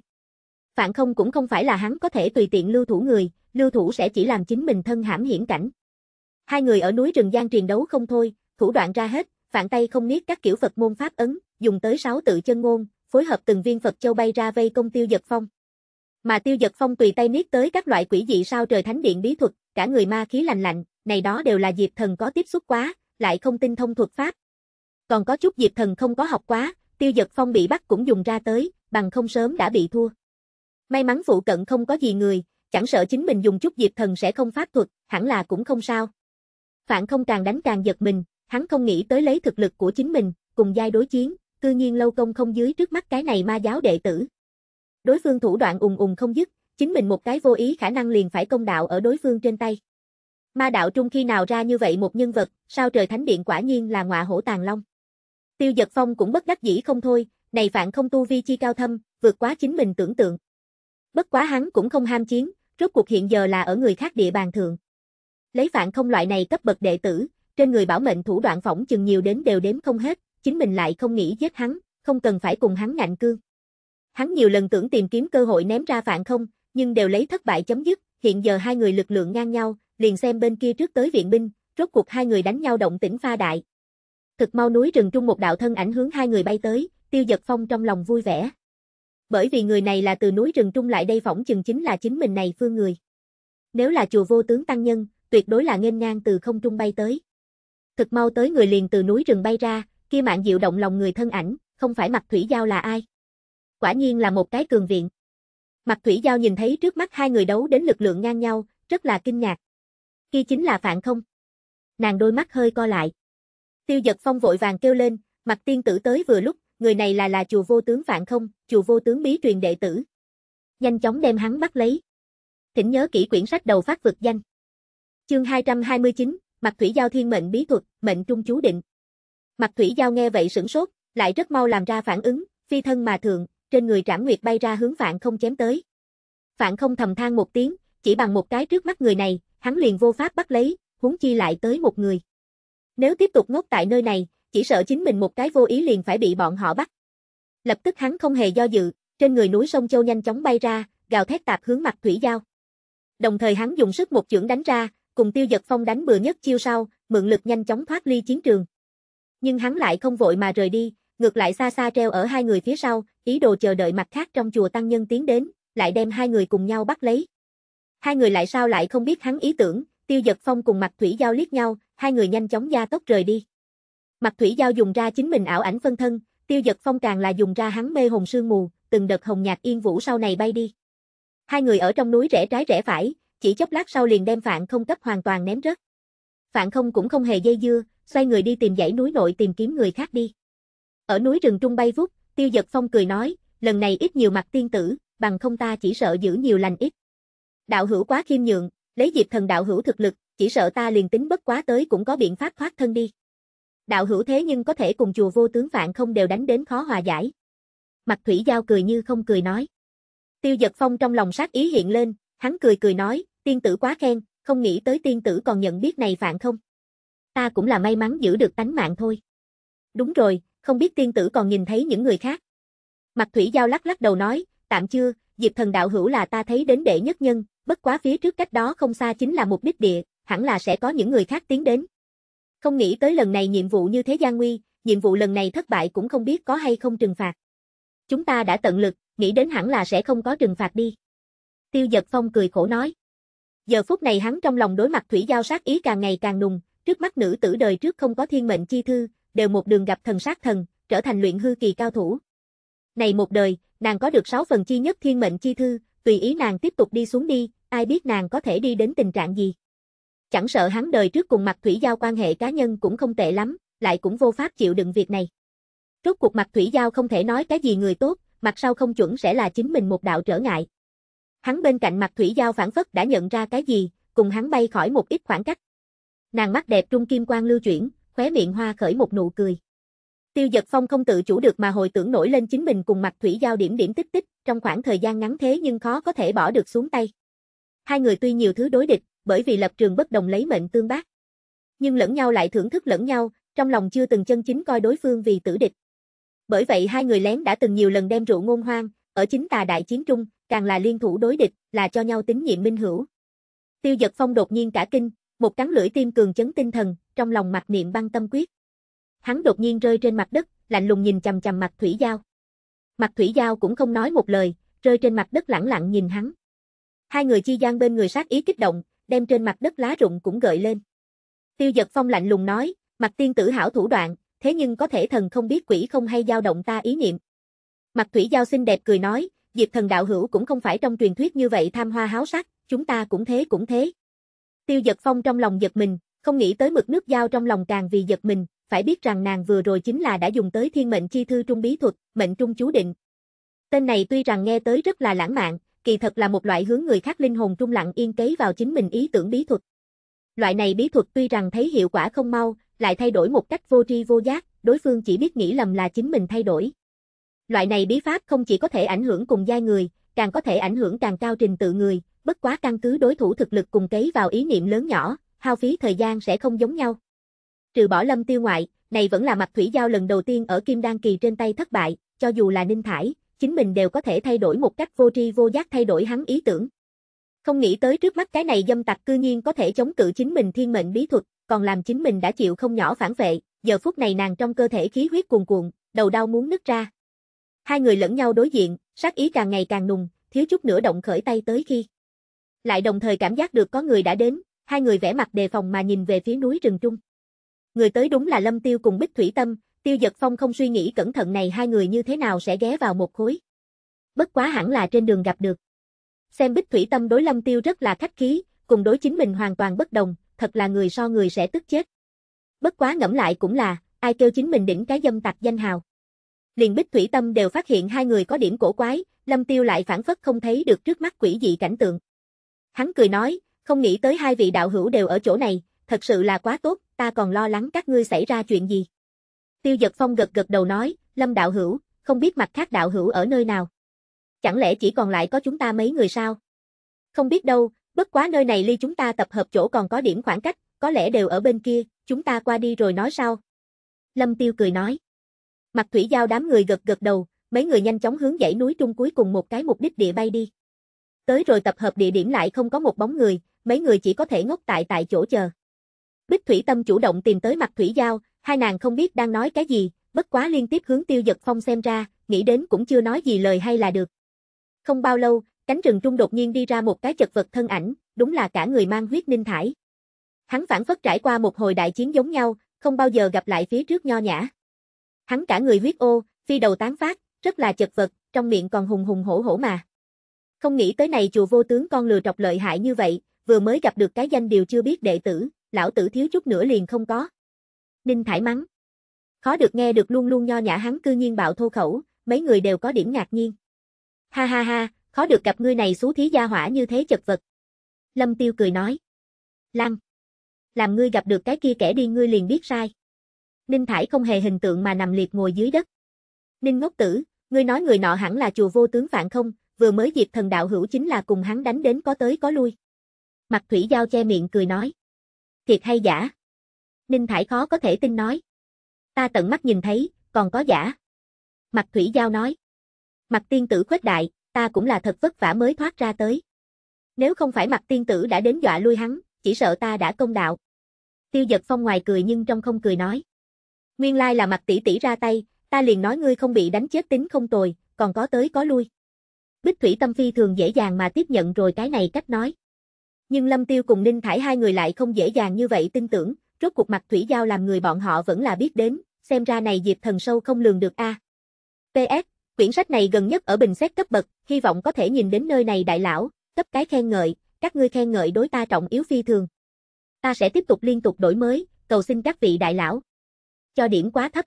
Phản không cũng không phải là hắn có thể tùy tiện lưu thủ người, lưu thủ sẽ chỉ làm chính mình thân hãm hiểm cảnh. Hai người ở núi rừng gian truyền đấu không thôi, thủ đoạn ra hết, phản tay không niết các kiểu Phật môn pháp ấn, dùng tới sáu tự chân ngôn, phối hợp từng viên Phật châu bay ra vây công Tiêu Dật Phong. Mà Tiêu Dật Phong tùy tay niết tới các loại quỷ dị sao trời thánh điện bí thuật, cả người ma khí lành lạnh, này đó đều là Diệp Thần có tiếp xúc quá, lại không tinh thông thuật pháp. Còn có chút Diệp Thần không có học quá, Tiêu Dật Phong bị bắt cũng dùng ra tới, bằng không sớm đã bị thua. May mắn phụ cận không có gì người, chẳng sợ chính mình dùng chút Diệp Thần sẽ không pháp thuật, hẳn là cũng không sao. Phản không càng đánh càng giật mình, hắn không nghĩ tới lấy thực lực của chính mình, cùng giai đối chiến, cư nhiên lâu công không dưới trước mắt cái này ma giáo đệ tử. Đối phương thủ đoạn ùng ùng không dứt, chính mình một cái vô ý khả năng liền phải công đạo ở đối phương trên tay. Ma đạo trung khi nào ra như vậy một nhân vật, sao trời thánh điện quả nhiên là ngọa hổ tàng long. Tiêu giật phong cũng bất đắc dĩ không thôi, này phạn không tu vi chi cao thâm, vượt quá chính mình tưởng tượng. Bất quá hắn cũng không ham chiến, rốt cuộc hiện giờ là ở người khác địa bàn thượng lấy vạn không loại này cấp bậc đệ tử, trên người bảo mệnh thủ đoạn phỏng chừng nhiều đến đều đếm không hết, chính mình lại không nghĩ giết hắn, không cần phải cùng hắn ngạnh cương. Hắn nhiều lần tưởng tìm kiếm cơ hội ném ra vạn không, nhưng đều lấy thất bại chấm dứt, hiện giờ hai người lực lượng ngang nhau, liền xem bên kia trước tới viện binh, rốt cuộc hai người đánh nhau động tĩnh pha đại. Thực mau núi rừng trung một đạo thân ảnh hướng hai người bay tới, Tiêu Dật Phong trong lòng vui vẻ. Bởi vì người này là từ núi rừng trung lại đây phỏng chừng chính là chính mình này phương người. Nếu là chùa vô tướng tăng nhân, tuyệt đối là nghênh ngang từ không trung bay tới. Thực mau tới người liền từ núi rừng bay ra, kia mạng dịu động lòng người thân ảnh, không phải mặt thủy giao là ai. Quả nhiên là một cái cường viện. Mặt thủy giao nhìn thấy trước mắt hai người đấu đến lực lượng ngang nhau, rất là kinh ngạc. Kia chính là phạn không. Nàng đôi mắt hơi co lại. Tiêu giật phong vội vàng kêu lên, mặt tiên tử tới vừa lúc, người này là là chùa vô tướng phạn không, chùa vô tướng bí truyền đệ tử. Nhanh chóng đem hắn bắt lấy. Thỉnh nhớ kỹ quyển sách đầu phát vực danh. Chương 229, Mặt Thủy Giao Thiên Mệnh Bí Thuật, Mệnh Trung Chú Định. Mặt Thủy Giao nghe vậy sửng sốt, lại rất mau làm ra phản ứng, phi thân mà thượng, trên người Trảm Nguyệt bay ra hướng Phạn Không chém tới. Phạn Không thầm than một tiếng, chỉ bằng một cái trước mắt người này, hắn liền vô pháp bắt lấy, huống chi lại tới một người. Nếu tiếp tục ngốc tại nơi này, chỉ sợ chính mình một cái vô ý liền phải bị bọn họ bắt. Lập tức hắn không hề do dự, trên người núi sông Châu nhanh chóng bay ra, gào thét tạp hướng Mặt Thủy Giao. Đồng thời hắn dùng sức một chưởng đánh ra, cùng tiêu giật phong đánh bừa nhất chiêu sau, mượn lực nhanh chóng thoát ly chiến trường. Nhưng hắn lại không vội mà rời đi, ngược lại xa xa treo ở hai người phía sau, ý đồ chờ đợi mặt khác trong chùa tăng nhân tiến đến, lại đem hai người cùng nhau bắt lấy. Hai người lại sao lại không biết hắn ý tưởng, tiêu giật phong cùng mặt thủy giao liếc nhau, hai người nhanh chóng gia tốc rời đi. Mặt thủy giao dùng ra chính mình ảo ảnh phân thân, tiêu giật phong càng là dùng ra hắn mê hồn sương mù, từng đợt hồng nhạc yên vũ sau này bay đi. Hai người ở trong núi rẽ trái rẽ phải, chỉ chốc lát sau liền đem phạn không cấp hoàn toàn ném rớt. Phạn không cũng không hề dây dưa, xoay người đi tìm dãy núi nội tìm kiếm người khác đi. Ở núi rừng trung bay vút, tiêu giật phong cười nói, lần này ít nhiều mặt tiên tử, bằng không ta chỉ sợ giữ nhiều lành ít. Đạo hữu quá khiêm nhượng, lấy dịp thần đạo hữu thực lực, chỉ sợ ta liền tính bất quá tới cũng có biện pháp thoát thân đi. Đạo hữu thế nhưng có thể cùng chùa vô tướng phạn không đều đánh đến khó hòa giải. Mặt thủy giao cười như không cười nói. Tiêu giật phong trong lòng sát ý hiện lên, hắn cười cười nói, tiên tử quá khen, không nghĩ tới tiên tử còn nhận biết này vạn không. Ta cũng là may mắn giữ được tánh mạng thôi. Đúng rồi, không biết tiên tử còn nhìn thấy những người khác. Mặt thủy giao lắc lắc đầu nói, tạm chưa, Diệp thần đạo hữu là ta thấy đến đệ nhất nhân, bất quá phía trước cách đó không xa chính là một đích địa, hẳn là sẽ có những người khác tiến đến. Không nghĩ tới lần này nhiệm vụ như thế gian nguy, nhiệm vụ lần này thất bại cũng không biết có hay không trừng phạt. Chúng ta đã tận lực, nghĩ đến hẳn là sẽ không có trừng phạt đi. Tiêu giật phong cười khổ nói. Giờ phút này hắn trong lòng đối mặt Thủy Giao sát ý càng ngày càng nùng, trước mắt nữ tử đời trước không có thiên mệnh chi thư, đều một đường gặp thần sát thần, trở thành luyện hư kỳ cao thủ. Này một đời, nàng có được 6 phần chi nhất thiên mệnh chi thư, tùy ý nàng tiếp tục đi xuống đi, ai biết nàng có thể đi đến tình trạng gì. Chẳng sợ hắn đời trước cùng mặt Thủy Giao quan hệ cá nhân cũng không tệ lắm, lại cũng vô pháp chịu đựng việc này. Rốt cuộc mặt Thủy Giao không thể nói cái gì người tốt, mặt sau không chuẩn sẽ là chính mình một đạo trở ngại. Hắn bên cạnh mặt thủy giao phản phất đã nhận ra cái gì, cùng hắn bay khỏi một ít khoảng cách. Nàng mắt đẹp trung kim quang lưu chuyển, khóe miệng hoa khởi một nụ cười. Tiêu giật phong không tự chủ được mà hồi tưởng nổi lên chính mình cùng mặt thủy giao điểm điểm tích tích, trong khoảng thời gian ngắn thế nhưng khó có thể bỏ được xuống tay. Hai người tuy nhiều thứ đối địch, bởi vì lập trường bất đồng lấy mệnh tương bác. Nhưng lẫn nhau lại thưởng thức lẫn nhau, trong lòng chưa từng chân chính coi đối phương vì tử địch. Bởi vậy hai người lén đã từng nhiều lần đem rượu ngôn hoang, ở chính tà đại chiến trung, càng là liên thủ đối địch, là cho nhau tín nhiệm minh hữu. Tiêu giật phong đột nhiên cả kinh, một cắn lưỡi tim cường chấn tinh thần, trong lòng mặt niệm băng tâm quyết. Hắn đột nhiên rơi trên mặt đất, lạnh lùng nhìn chằm chằm mặt thủy giao. Mặt thủy giao cũng không nói một lời, rơi trên mặt đất lẳng lặng nhìn hắn. Hai người chi gian bên người sát ý kích động, đem trên mặt đất lá rụng cũng gợi lên. Tiêu giật phong lạnh lùng nói, mặt tiên tử hảo thủ đoạn, thế nhưng có thể thần không biết quỷ không hay dao động ta ý niệm. Mặt thủy giao xinh đẹp cười nói, Diệp thần đạo hữu cũng không phải trong truyền thuyết như vậy tham hoa háo sắc, chúng ta cũng thế cũng thế. Tiêu giật phong trong lòng giật mình, không nghĩ tới mực nước giao trong lòng càng vì giật mình, phải biết rằng nàng vừa rồi chính là đã dùng tới thiên mệnh chi thư trung bí thuật, mệnh trung chú định. Tên này tuy rằng nghe tới rất là lãng mạn, kỳ thật là một loại hướng người khác linh hồn trung lặng yên kế vào chính mình ý tưởng bí thuật. Loại này bí thuật tuy rằng thấy hiệu quả không mau, lại thay đổi một cách vô tri vô giác, đối phương chỉ biết nghĩ lầm là chính mình thay đổi. Loại này bí pháp không chỉ có thể ảnh hưởng cùng giai người, càng có thể ảnh hưởng càng cao trình tự người, bất quá căn cứ đối thủ thực lực cùng cấy vào ý niệm lớn nhỏ, hao phí thời gian sẽ không giống nhau. Trừ bỏ lâm tiêu ngoại, này vẫn là mặt thủy giao lần đầu tiên ở Kim Đan Kỳ trên tay thất bại, cho dù là Ninh Thải, chính mình đều có thể thay đổi một cách vô tri vô giác thay đổi hắn ý tưởng. Không nghĩ tới trước mắt cái này dâm tặc cư nhiên có thể chống cự chính mình thiên mệnh bí thuật, còn làm chính mình đã chịu không nhỏ phản vệ, giờ phút này nàng trong cơ thể khí huyết cuồn cuộn, đầu đau muốn nứt ra. Hai người lẫn nhau đối diện, sát ý càng ngày càng nùng, thiếu chút nữa động khởi tay tới khi. Lại đồng thời cảm giác được có người đã đến, hai người vẻ mặt đề phòng mà nhìn về phía núi rừng trung. Người tới đúng là Lâm Tiêu cùng Bích Thủy Tâm, Tiêu Giật Phong không suy nghĩ cẩn thận này hai người như thế nào sẽ ghé vào một khối. Bất quá hẳn là trên đường gặp được. Xem Bích Thủy Tâm đối Lâm Tiêu rất là khách khí, cùng đối chính mình hoàn toàn bất đồng, thật là người so người sẽ tức chết. Bất quá ngẫm lại cũng là, ai kêu chính mình đỉnh cái dâm tặc danh hào liền Bích Thủy Tâm đều phát hiện hai người có điểm cổ quái, Lâm Tiêu lại phản phất không thấy được trước mắt quỷ dị cảnh tượng. Hắn cười nói, không nghĩ tới hai vị đạo hữu đều ở chỗ này, thật sự là quá tốt, ta còn lo lắng các ngươi xảy ra chuyện gì. Tiêu giật Phong gật gật đầu nói, Lâm đạo hữu, không biết mặt khác đạo hữu ở nơi nào. Chẳng lẽ chỉ còn lại có chúng ta mấy người sao? Không biết đâu, bất quá nơi này ly chúng ta tập hợp chỗ còn có điểm khoảng cách, có lẽ đều ở bên kia, chúng ta qua đi rồi nói sau Lâm Tiêu cười nói. Mặt thủy giao đám người gật gật đầu, mấy người nhanh chóng hướng dãy núi trung cuối cùng một cái mục đích địa bay đi. Tới rồi tập hợp địa điểm lại không có một bóng người, mấy người chỉ có thể ngốc tại tại chỗ chờ. Bích Thủy Tâm chủ động tìm tới mặt thủy giao, hai nàng không biết đang nói cái gì, bất quá liên tiếp hướng tiêu giật phong xem ra, nghĩ đến cũng chưa nói gì lời hay là được. Không bao lâu, cánh rừng trung đột nhiên đi ra một cái chật vật thân ảnh, đúng là cả người mang huyết ninh thải. Hắn phản phất trải qua một hồi đại chiến giống nhau, không bao giờ gặp lại phía trước nho nhã. Hắn cả người huyết ô, phi đầu tán phát, rất là chật vật, trong miệng còn hùng hùng hổ hổ mà. Không nghĩ tới này chùa vô tướng con lừa trọc lợi hại như vậy, vừa mới gặp được cái danh điều chưa biết đệ tử, lão tử thiếu chút nữa liền không có. Ninh Thải mắng. Khó được nghe được luôn luôn nho nhã hắn cư nhiên bạo thô khẩu, mấy người đều có điểm ngạc nhiên. Ha ha ha, khó được gặp ngươi này xú thí gia hỏa như thế chật vật. Lâm Tiêu cười nói. Lăng. Làm ngươi gặp được cái kia kẻ đi ngươi liền biết sai. Ninh Thải không hề hình tượng mà nằm liệt ngồi dưới đất. Ninh ngốc tử, ngươi nói người nọ hẳn là chùa vô tướng vạn không, vừa mới diệt thần đạo hữu chính là cùng hắn đánh đến có tới có lui. Mặt thủy giao che miệng cười nói. Thiệt hay giả? Ninh Thải khó có thể tin nói. Ta tận mắt nhìn thấy, còn có giả. Mặt thủy giao nói. Mặt tiên tử khuếch đại, ta cũng là thật vất vả mới thoát ra tới. Nếu không phải mặt tiên tử đã đến dọa lui hắn, chỉ sợ ta đã công đạo. Tiêu giật phong ngoài cười nhưng trong không cười nói. Nguyên lai là mặt tỷ tỷ ra tay, ta liền nói ngươi không bị đánh chết tính không tồi, còn có tới có lui. Bích Thủy Tâm Phi thường dễ dàng mà tiếp nhận rồi cái này cách nói. Nhưng Lâm Tiêu cùng Ninh Thải hai người lại không dễ dàng như vậy tin tưởng, rốt cuộc mặt Thủy Giao làm người bọn họ vẫn là biết đến, xem ra này Diệp Thần Sâu không lường được a. À. PS, quyển sách này gần nhất ở bình xét cấp bậc, hy vọng có thể nhìn đến nơi này đại lão, cấp cái khen ngợi, các ngươi khen ngợi đối ta trọng yếu phi thường. Ta sẽ tiếp tục liên tục đổi mới, cầu xin các vị đại lão cho điểm quá thấp.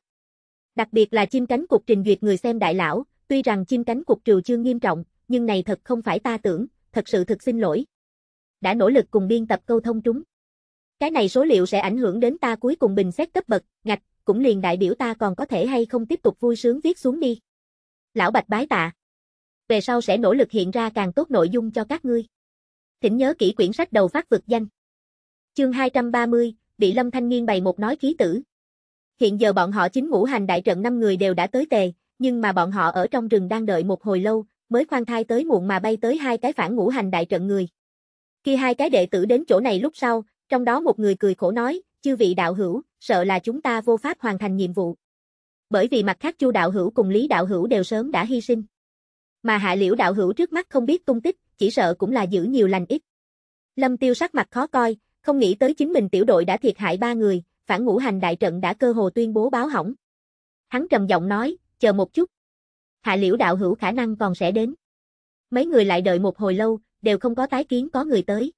Đặc biệt là chim cánh cục trình duyệt người xem đại lão, tuy rằng chim cánh cục trừ chưa nghiêm trọng, nhưng này thật không phải ta tưởng, thật sự thực xin lỗi. Đã nỗ lực cùng biên tập câu thông trúng. Cái này số liệu sẽ ảnh hưởng đến ta cuối cùng bình xét cấp bậc, ngạch, cũng liền đại biểu ta còn có thể hay không tiếp tục vui sướng viết xuống đi. Lão Bạch bái tạ. Về sau sẽ nỗ lực hiện ra càng tốt nội dung cho các ngươi. Thỉnh nhớ kỹ quyển sách đầu phát vực danh. Chương 230, bị Lâm Thanh Nghiên bày một nói khí tử, Hiện giờ bọn họ chính ngũ hành đại trận năm người đều đã tới tề, nhưng mà bọn họ ở trong rừng đang đợi một hồi lâu, mới khoan thai tới muộn mà bay tới hai cái phản ngũ hành đại trận người. Khi hai cái đệ tử đến chỗ này lúc sau, trong đó một người cười khổ nói, chư vị đạo hữu, sợ là chúng ta vô pháp hoàn thành nhiệm vụ. Bởi vì mặt khác chu đạo hữu cùng lý đạo hữu đều sớm đã hy sinh. Mà hạ liễu đạo hữu trước mắt không biết tung tích, chỉ sợ cũng là giữ nhiều lành ít. Lâm tiêu sắc mặt khó coi, không nghĩ tới chính mình tiểu đội đã thiệt hại ba người, phản ngũ hành đại trận đã cơ hồ tuyên bố báo hỏng. Hắn trầm giọng nói, chờ một chút. Hạ liễu đạo hữu khả năng còn sẽ đến. Mấy người lại đợi một hồi lâu, đều không có tái kiến có người tới.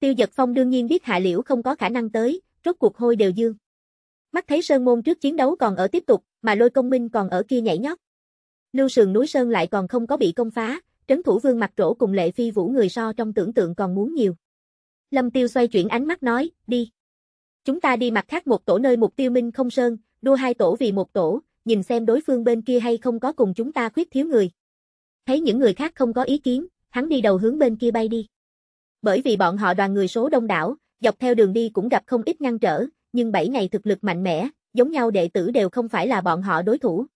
Tiêu giật phong đương nhiên biết hạ liễu không có khả năng tới, rốt cuộc hôi đều dương. Mắt thấy Sơn Môn trước chiến đấu còn ở tiếp tục, mà lôi công minh còn ở kia nhảy nhót. Lưu sườn núi Sơn lại còn không có bị công phá, trấn thủ vương mặt trổ cùng lệ phi vũ người so trong tưởng tượng còn muốn nhiều. Lâm Tiêu xoay chuyển ánh mắt nói, đi. Chúng ta đi mặt khác một tổ nơi mục tiêu Minh không sơn, đua hai tổ vì một tổ, nhìn xem đối phương bên kia hay không có cùng chúng ta khuyết thiếu người. Thấy những người khác không có ý kiến, hắn đi đầu hướng bên kia bay đi. Bởi vì bọn họ đoàn người số đông đảo, dọc theo đường đi cũng gặp không ít ngăn trở, nhưng bảy ngày thực lực mạnh mẽ, giống nhau đệ tử đều không phải là bọn họ đối thủ.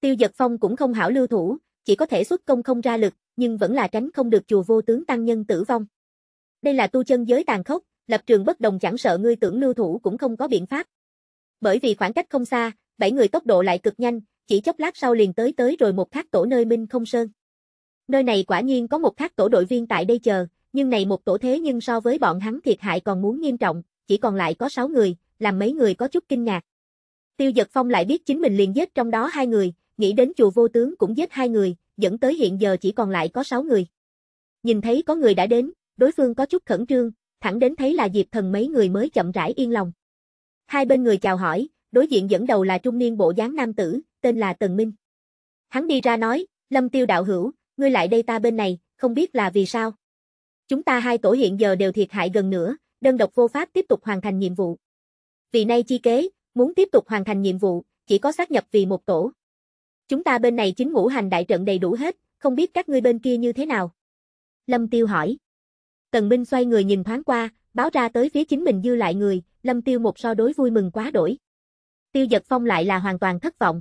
Tiêu giật phong cũng không hảo lưu thủ, chỉ có thể xuất công không ra lực, nhưng vẫn là tránh không được chùa vô tướng tăng nhân tử vong. Đây là tu chân giới tàn khốc, lập trường bất đồng chẳng sợ ngươi tưởng lưu thủ cũng không có biện pháp. Bởi vì khoảng cách không xa, bảy người tốc độ lại cực nhanh, chỉ chốc lát sau liền tới tới rồi một khắc tổ nơi Minh Không Sơn. Nơi này quả nhiên có một khắc tổ đội viên tại đây chờ, nhưng này một tổ thế nhưng so với bọn hắn thiệt hại còn muốn nghiêm trọng, chỉ còn lại có sáu người, làm mấy người có chút kinh ngạc. Tiêu Dật Phong lại biết chính mình liền giết trong đó hai người, nghĩ đến chùa vô tướng cũng giết hai người, dẫn tới hiện giờ chỉ còn lại có sáu người. Nhìn thấy có người đã đến, đối phương có chút khẩn trương, thẳng đến thấy là Diệp Thần mấy người mới chậm rãi yên lòng. Hai bên người chào hỏi, đối diện dẫn đầu là trung niên bộ dáng nam tử, tên là Tần Minh. Hắn đi ra nói, Lâm Tiêu đạo hữu, ngươi lại đây ta bên này, không biết là vì sao. Chúng ta hai tổ hiện giờ đều thiệt hại gần nữa, đơn độc vô pháp tiếp tục hoàn thành nhiệm vụ. Vì nay chi kế, muốn tiếp tục hoàn thành nhiệm vụ, chỉ có xác nhập vì một tổ. Chúng ta bên này chính ngũ hành đại trận đầy đủ hết, không biết các ngươi bên kia như thế nào. Lâm Tiêu hỏi. Tần Minh xoay người nhìn thoáng qua, báo ra tới phía chính mình dư lại người, Lâm Tiêu một so đối vui mừng quá đổi. Tiêu Giật Phong lại là hoàn toàn thất vọng.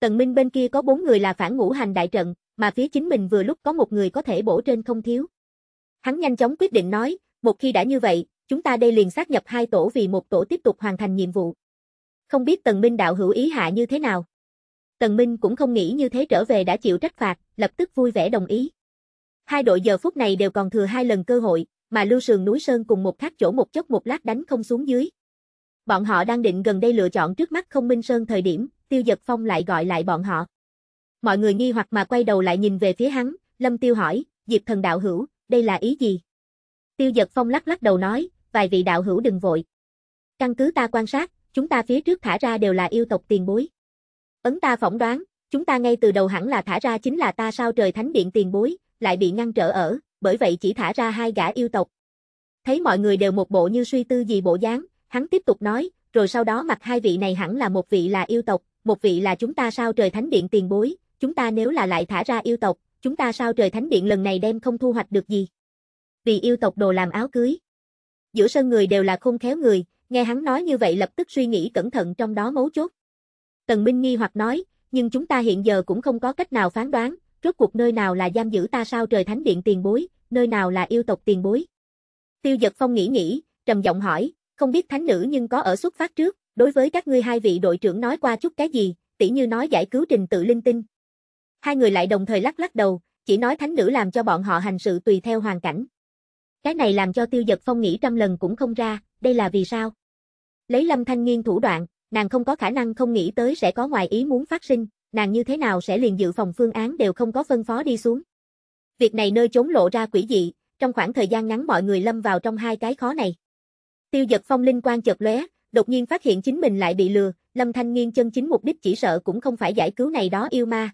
Tần Minh bên kia có bốn người là phản ngũ hành đại trận, mà phía chính mình vừa lúc có một người có thể bổ trên không thiếu. Hắn nhanh chóng quyết định nói, một khi đã như vậy, chúng ta đây liền xác nhập hai tổ vì một tổ tiếp tục hoàn thành nhiệm vụ. Không biết Tần Minh đạo hữu ý hạ như thế nào. Tần Minh cũng không nghĩ như thế trở về đã chịu trách phạt, lập tức vui vẻ đồng ý. Hai đội giờ phút này đều còn thừa hai lần cơ hội, mà Lưu Sườn núi Sơn cùng một khắc chỗ một chốc một lát đánh không xuống dưới. Bọn họ đang định gần đây lựa chọn trước mắt không minh Sơn thời điểm, Tiêu giật Phong lại gọi lại bọn họ. Mọi người nghi hoặc mà quay đầu lại nhìn về phía hắn, Lâm Tiêu hỏi, Diệp thần đạo hữu, đây là ý gì? Tiêu giật Phong lắc lắc đầu nói, vài vị đạo hữu đừng vội. Căn cứ ta quan sát, chúng ta phía trước thả ra đều là yêu tộc tiền bối. Ấn ta phỏng đoán, chúng ta ngay từ đầu hẳn là thả ra chính là ta sao trời thánh điện tiền bối, lại bị ngăn trở ở, bởi vậy chỉ thả ra hai gã yêu tộc. Thấy mọi người đều một bộ như suy tư gì bộ dáng, hắn tiếp tục nói, rồi sau đó mặt hai vị này hẳn là một vị là yêu tộc, một vị là chúng ta sao trời thánh điện tiền bối, chúng ta nếu là lại thả ra yêu tộc, chúng ta sao trời thánh điện lần này đem không thu hoạch được gì. Vì yêu tộc đồ làm áo cưới. Giữa sân người đều là khôn khéo người, nghe hắn nói như vậy lập tức suy nghĩ cẩn thận trong đó mấu chốt. Tần Minh nghi hoặc nói, nhưng chúng ta hiện giờ cũng không có cách nào phán đoán, rốt cuộc nơi nào là giam giữ ta sao trời thánh điện tiền bối, nơi nào là yêu tộc tiền bối. Tiêu giật phong nghĩ nghĩ, trầm giọng hỏi, không biết thánh nữ nhưng có ở xuất phát trước, đối với các ngươi hai vị đội trưởng nói qua chút cái gì, tỉ như nói giải cứu trình tự linh tinh. Hai người lại đồng thời lắc lắc đầu, chỉ nói thánh nữ làm cho bọn họ hành sự tùy theo hoàn cảnh. Cái này làm cho tiêu giật phong nghĩ trăm lần cũng không ra, đây là vì sao? Lấy lâm thanh nghiên thủ đoạn, nàng không có khả năng không nghĩ tới sẽ có ngoài ý muốn phát sinh, nàng như thế nào sẽ liền dự phòng phương án đều không có phân phó đi xuống. Việc này nơi chốn lộ ra quỷ dị, trong khoảng thời gian ngắn mọi người lâm vào trong hai cái khó này. Tiêu giật phong linh quan chợt lóe, đột nhiên phát hiện chính mình lại bị lừa, Lâm Thanh Nghiên chân chính mục đích chỉ sợ cũng không phải giải cứu này đó yêu ma,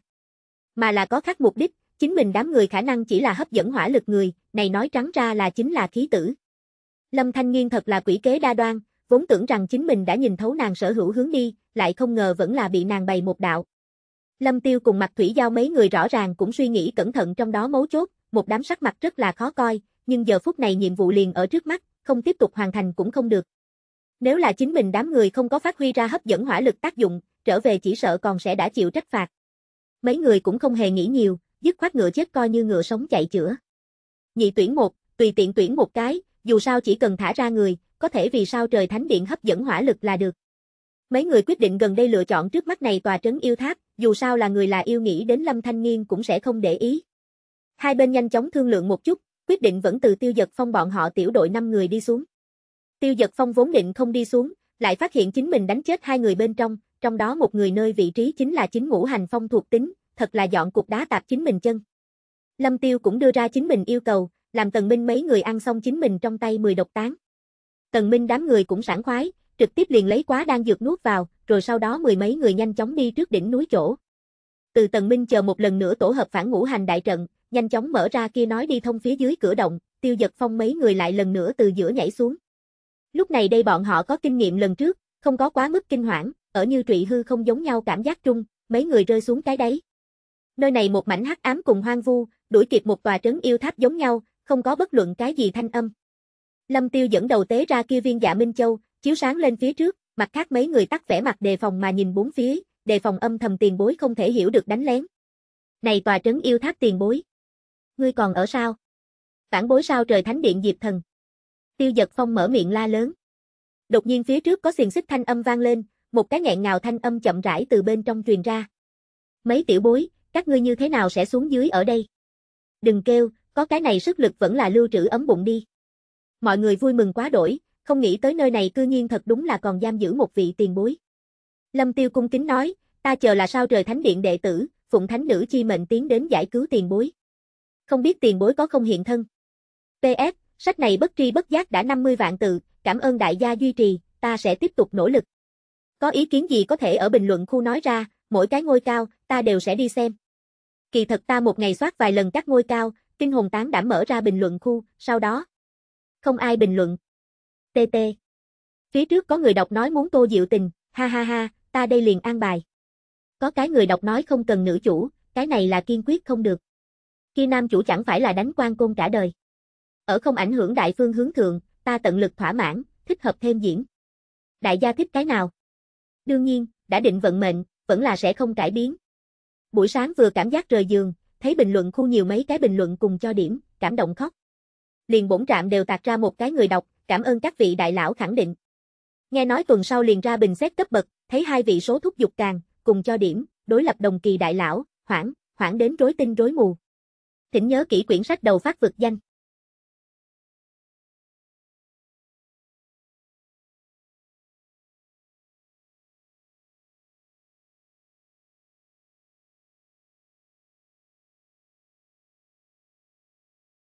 mà là có khác mục đích, chính mình đám người khả năng chỉ là hấp dẫn hỏa lực người, này nói trắng ra là chính là khí tử. Lâm Thanh Nghiên thật là quỷ kế đa đoan, vốn tưởng rằng chính mình đã nhìn thấu nàng sở hữu hướng đi, lại không ngờ vẫn là bị nàng bày một đạo. Lâm Tiêu cùng mặt thủy giao mấy người rõ ràng cũng suy nghĩ cẩn thận trong đó mấu chốt, một đám sắc mặt rất là khó coi, nhưng giờ phút này nhiệm vụ liền ở trước mắt, không tiếp tục hoàn thành cũng không được. Nếu là chính mình đám người không có phát huy ra hấp dẫn hỏa lực tác dụng, trở về chỉ sợ còn sẽ đã chịu trách phạt. Mấy người cũng không hề nghĩ nhiều, dứt khoát ngựa chết coi như ngựa sống chạy chữa. Nhị tuyển một, tùy tiện tuyển một cái, dù sao chỉ cần thả ra người, có thể vì sao trời thánh điện hấp dẫn hỏa lực là được. Mấy người quyết định gần đây lựa chọn trước mắt này tòa trấn yêu tháp, dù sao là người là yêu nghĩ đến Lâm Thanh Nghiên cũng sẽ không để ý. Hai bên nhanh chóng thương lượng một chút, quyết định vẫn từ Tiêu Dật Phong bọn họ tiểu đội 5 người đi xuống. Tiêu Dật Phong vốn định không đi xuống, lại phát hiện chính mình đánh chết hai người bên trong, trong đó một người nơi vị trí chính là chính ngũ hành phong thuộc tính, thật là dọn cục đá tạp chính mình chân. Lâm Tiêu cũng đưa ra chính mình yêu cầu, làm Tần Minh mấy người ăn xong chính mình trong tay 10 độc tán. Tần Minh đám người cũng sảng khoái, trực tiếp liền lấy quá đang dược nuốt vào, rồi sau đó mười mấy người nhanh chóng đi trước đỉnh núi chỗ. Từ Tần Minh chờ một lần nữa tổ hợp phản ngũ hành đại trận, nhanh chóng mở ra kia nói đi thông phía dưới cửa động, tiêu giật phong mấy người lại lần nữa từ giữa nhảy xuống. Lúc này đây bọn họ có kinh nghiệm lần trước, không có quá mức kinh hoảng, ở như trụy hư không giống nhau cảm giác chung mấy người rơi xuống cái đấy. Nơi này một mảnh hắc ám cùng hoang vu, đuổi kịp một tòa trấn yêu tháp giống nhau, không có bất luận cái gì thanh âm. Lâm Tiêu dẫn đầu tế ra kia viên dạ Minh Châu, chiếu sáng lên phía trước, Mặt khác mấy người tắt vẻ mặt đề phòng mà nhìn bốn phía, đề phòng âm thầm tiền bối không thể hiểu được đánh lén. Này tòa trấn yêu tháp tiền bối. Ngươi còn ở sao? Phản bối sao trời thánh điện diệp thần. Tiêu giật phong mở miệng la lớn. Đột nhiên phía trước có xiềng xích thanh âm vang lên, một cái nghẹn ngào thanh âm chậm rãi từ bên trong truyền ra. Mấy tiểu bối, các ngươi như thế nào sẽ xuống dưới ở đây? Đừng kêu, có cái này sức lực vẫn là lưu trữ ấm bụng đi. Mọi người vui mừng quá đổi, không nghĩ tới nơi này cư nhiên thật đúng là còn giam giữ một vị tiền bối. Lâm Tiêu cung kính nói, ta chờ là sao trời thánh điện đệ tử, phụng thánh nữ chi mệnh tiến đến giải cứu tiền bối. Không biết tiền bối có không hiện thân. PS, sách này bất tri bất giác đã 50 vạn từ, cảm ơn đại gia duy trì, ta sẽ tiếp tục nỗ lực. Có ý kiến gì có thể ở bình luận khu nói ra, mỗi cái ngôi cao, ta đều sẽ đi xem. Kỳ thật ta một ngày soát vài lần các ngôi cao, kinh hồn tán đã mở ra bình luận khu, sau đó. Không ai bình luận. TT. Phía trước có người đọc nói muốn Tô dịu Tình, ha ha ha, ta đây liền an bài. Có cái người đọc nói không cần nữ chủ, cái này là kiên quyết không được. Khi nam chủ chẳng phải là đánh quan côn cả đời. Ở không ảnh hưởng đại phương hướng thượng, ta tận lực thỏa mãn, thích hợp thêm diễn. Đại gia thích cái nào? Đương nhiên, đã định vận mệnh, vẫn là sẽ không cải biến. Buổi sáng vừa cảm giác rời giường, thấy bình luận khu nhiều mấy cái bình luận cùng cho điểm, cảm động khóc. Liền bổn trạm đều tạc ra một cái người đọc, cảm ơn các vị đại lão khẳng định. Nghe nói tuần sau liền ra bình xét cấp bậc, thấy hai vị số thúc dục càng, cùng cho điểm, đối lập đồng kỳ đại lão, hoảng, hoảng đến rối tinh rối mù. Thỉnh nhớ kỹ quyển sách đầu phát vực danh.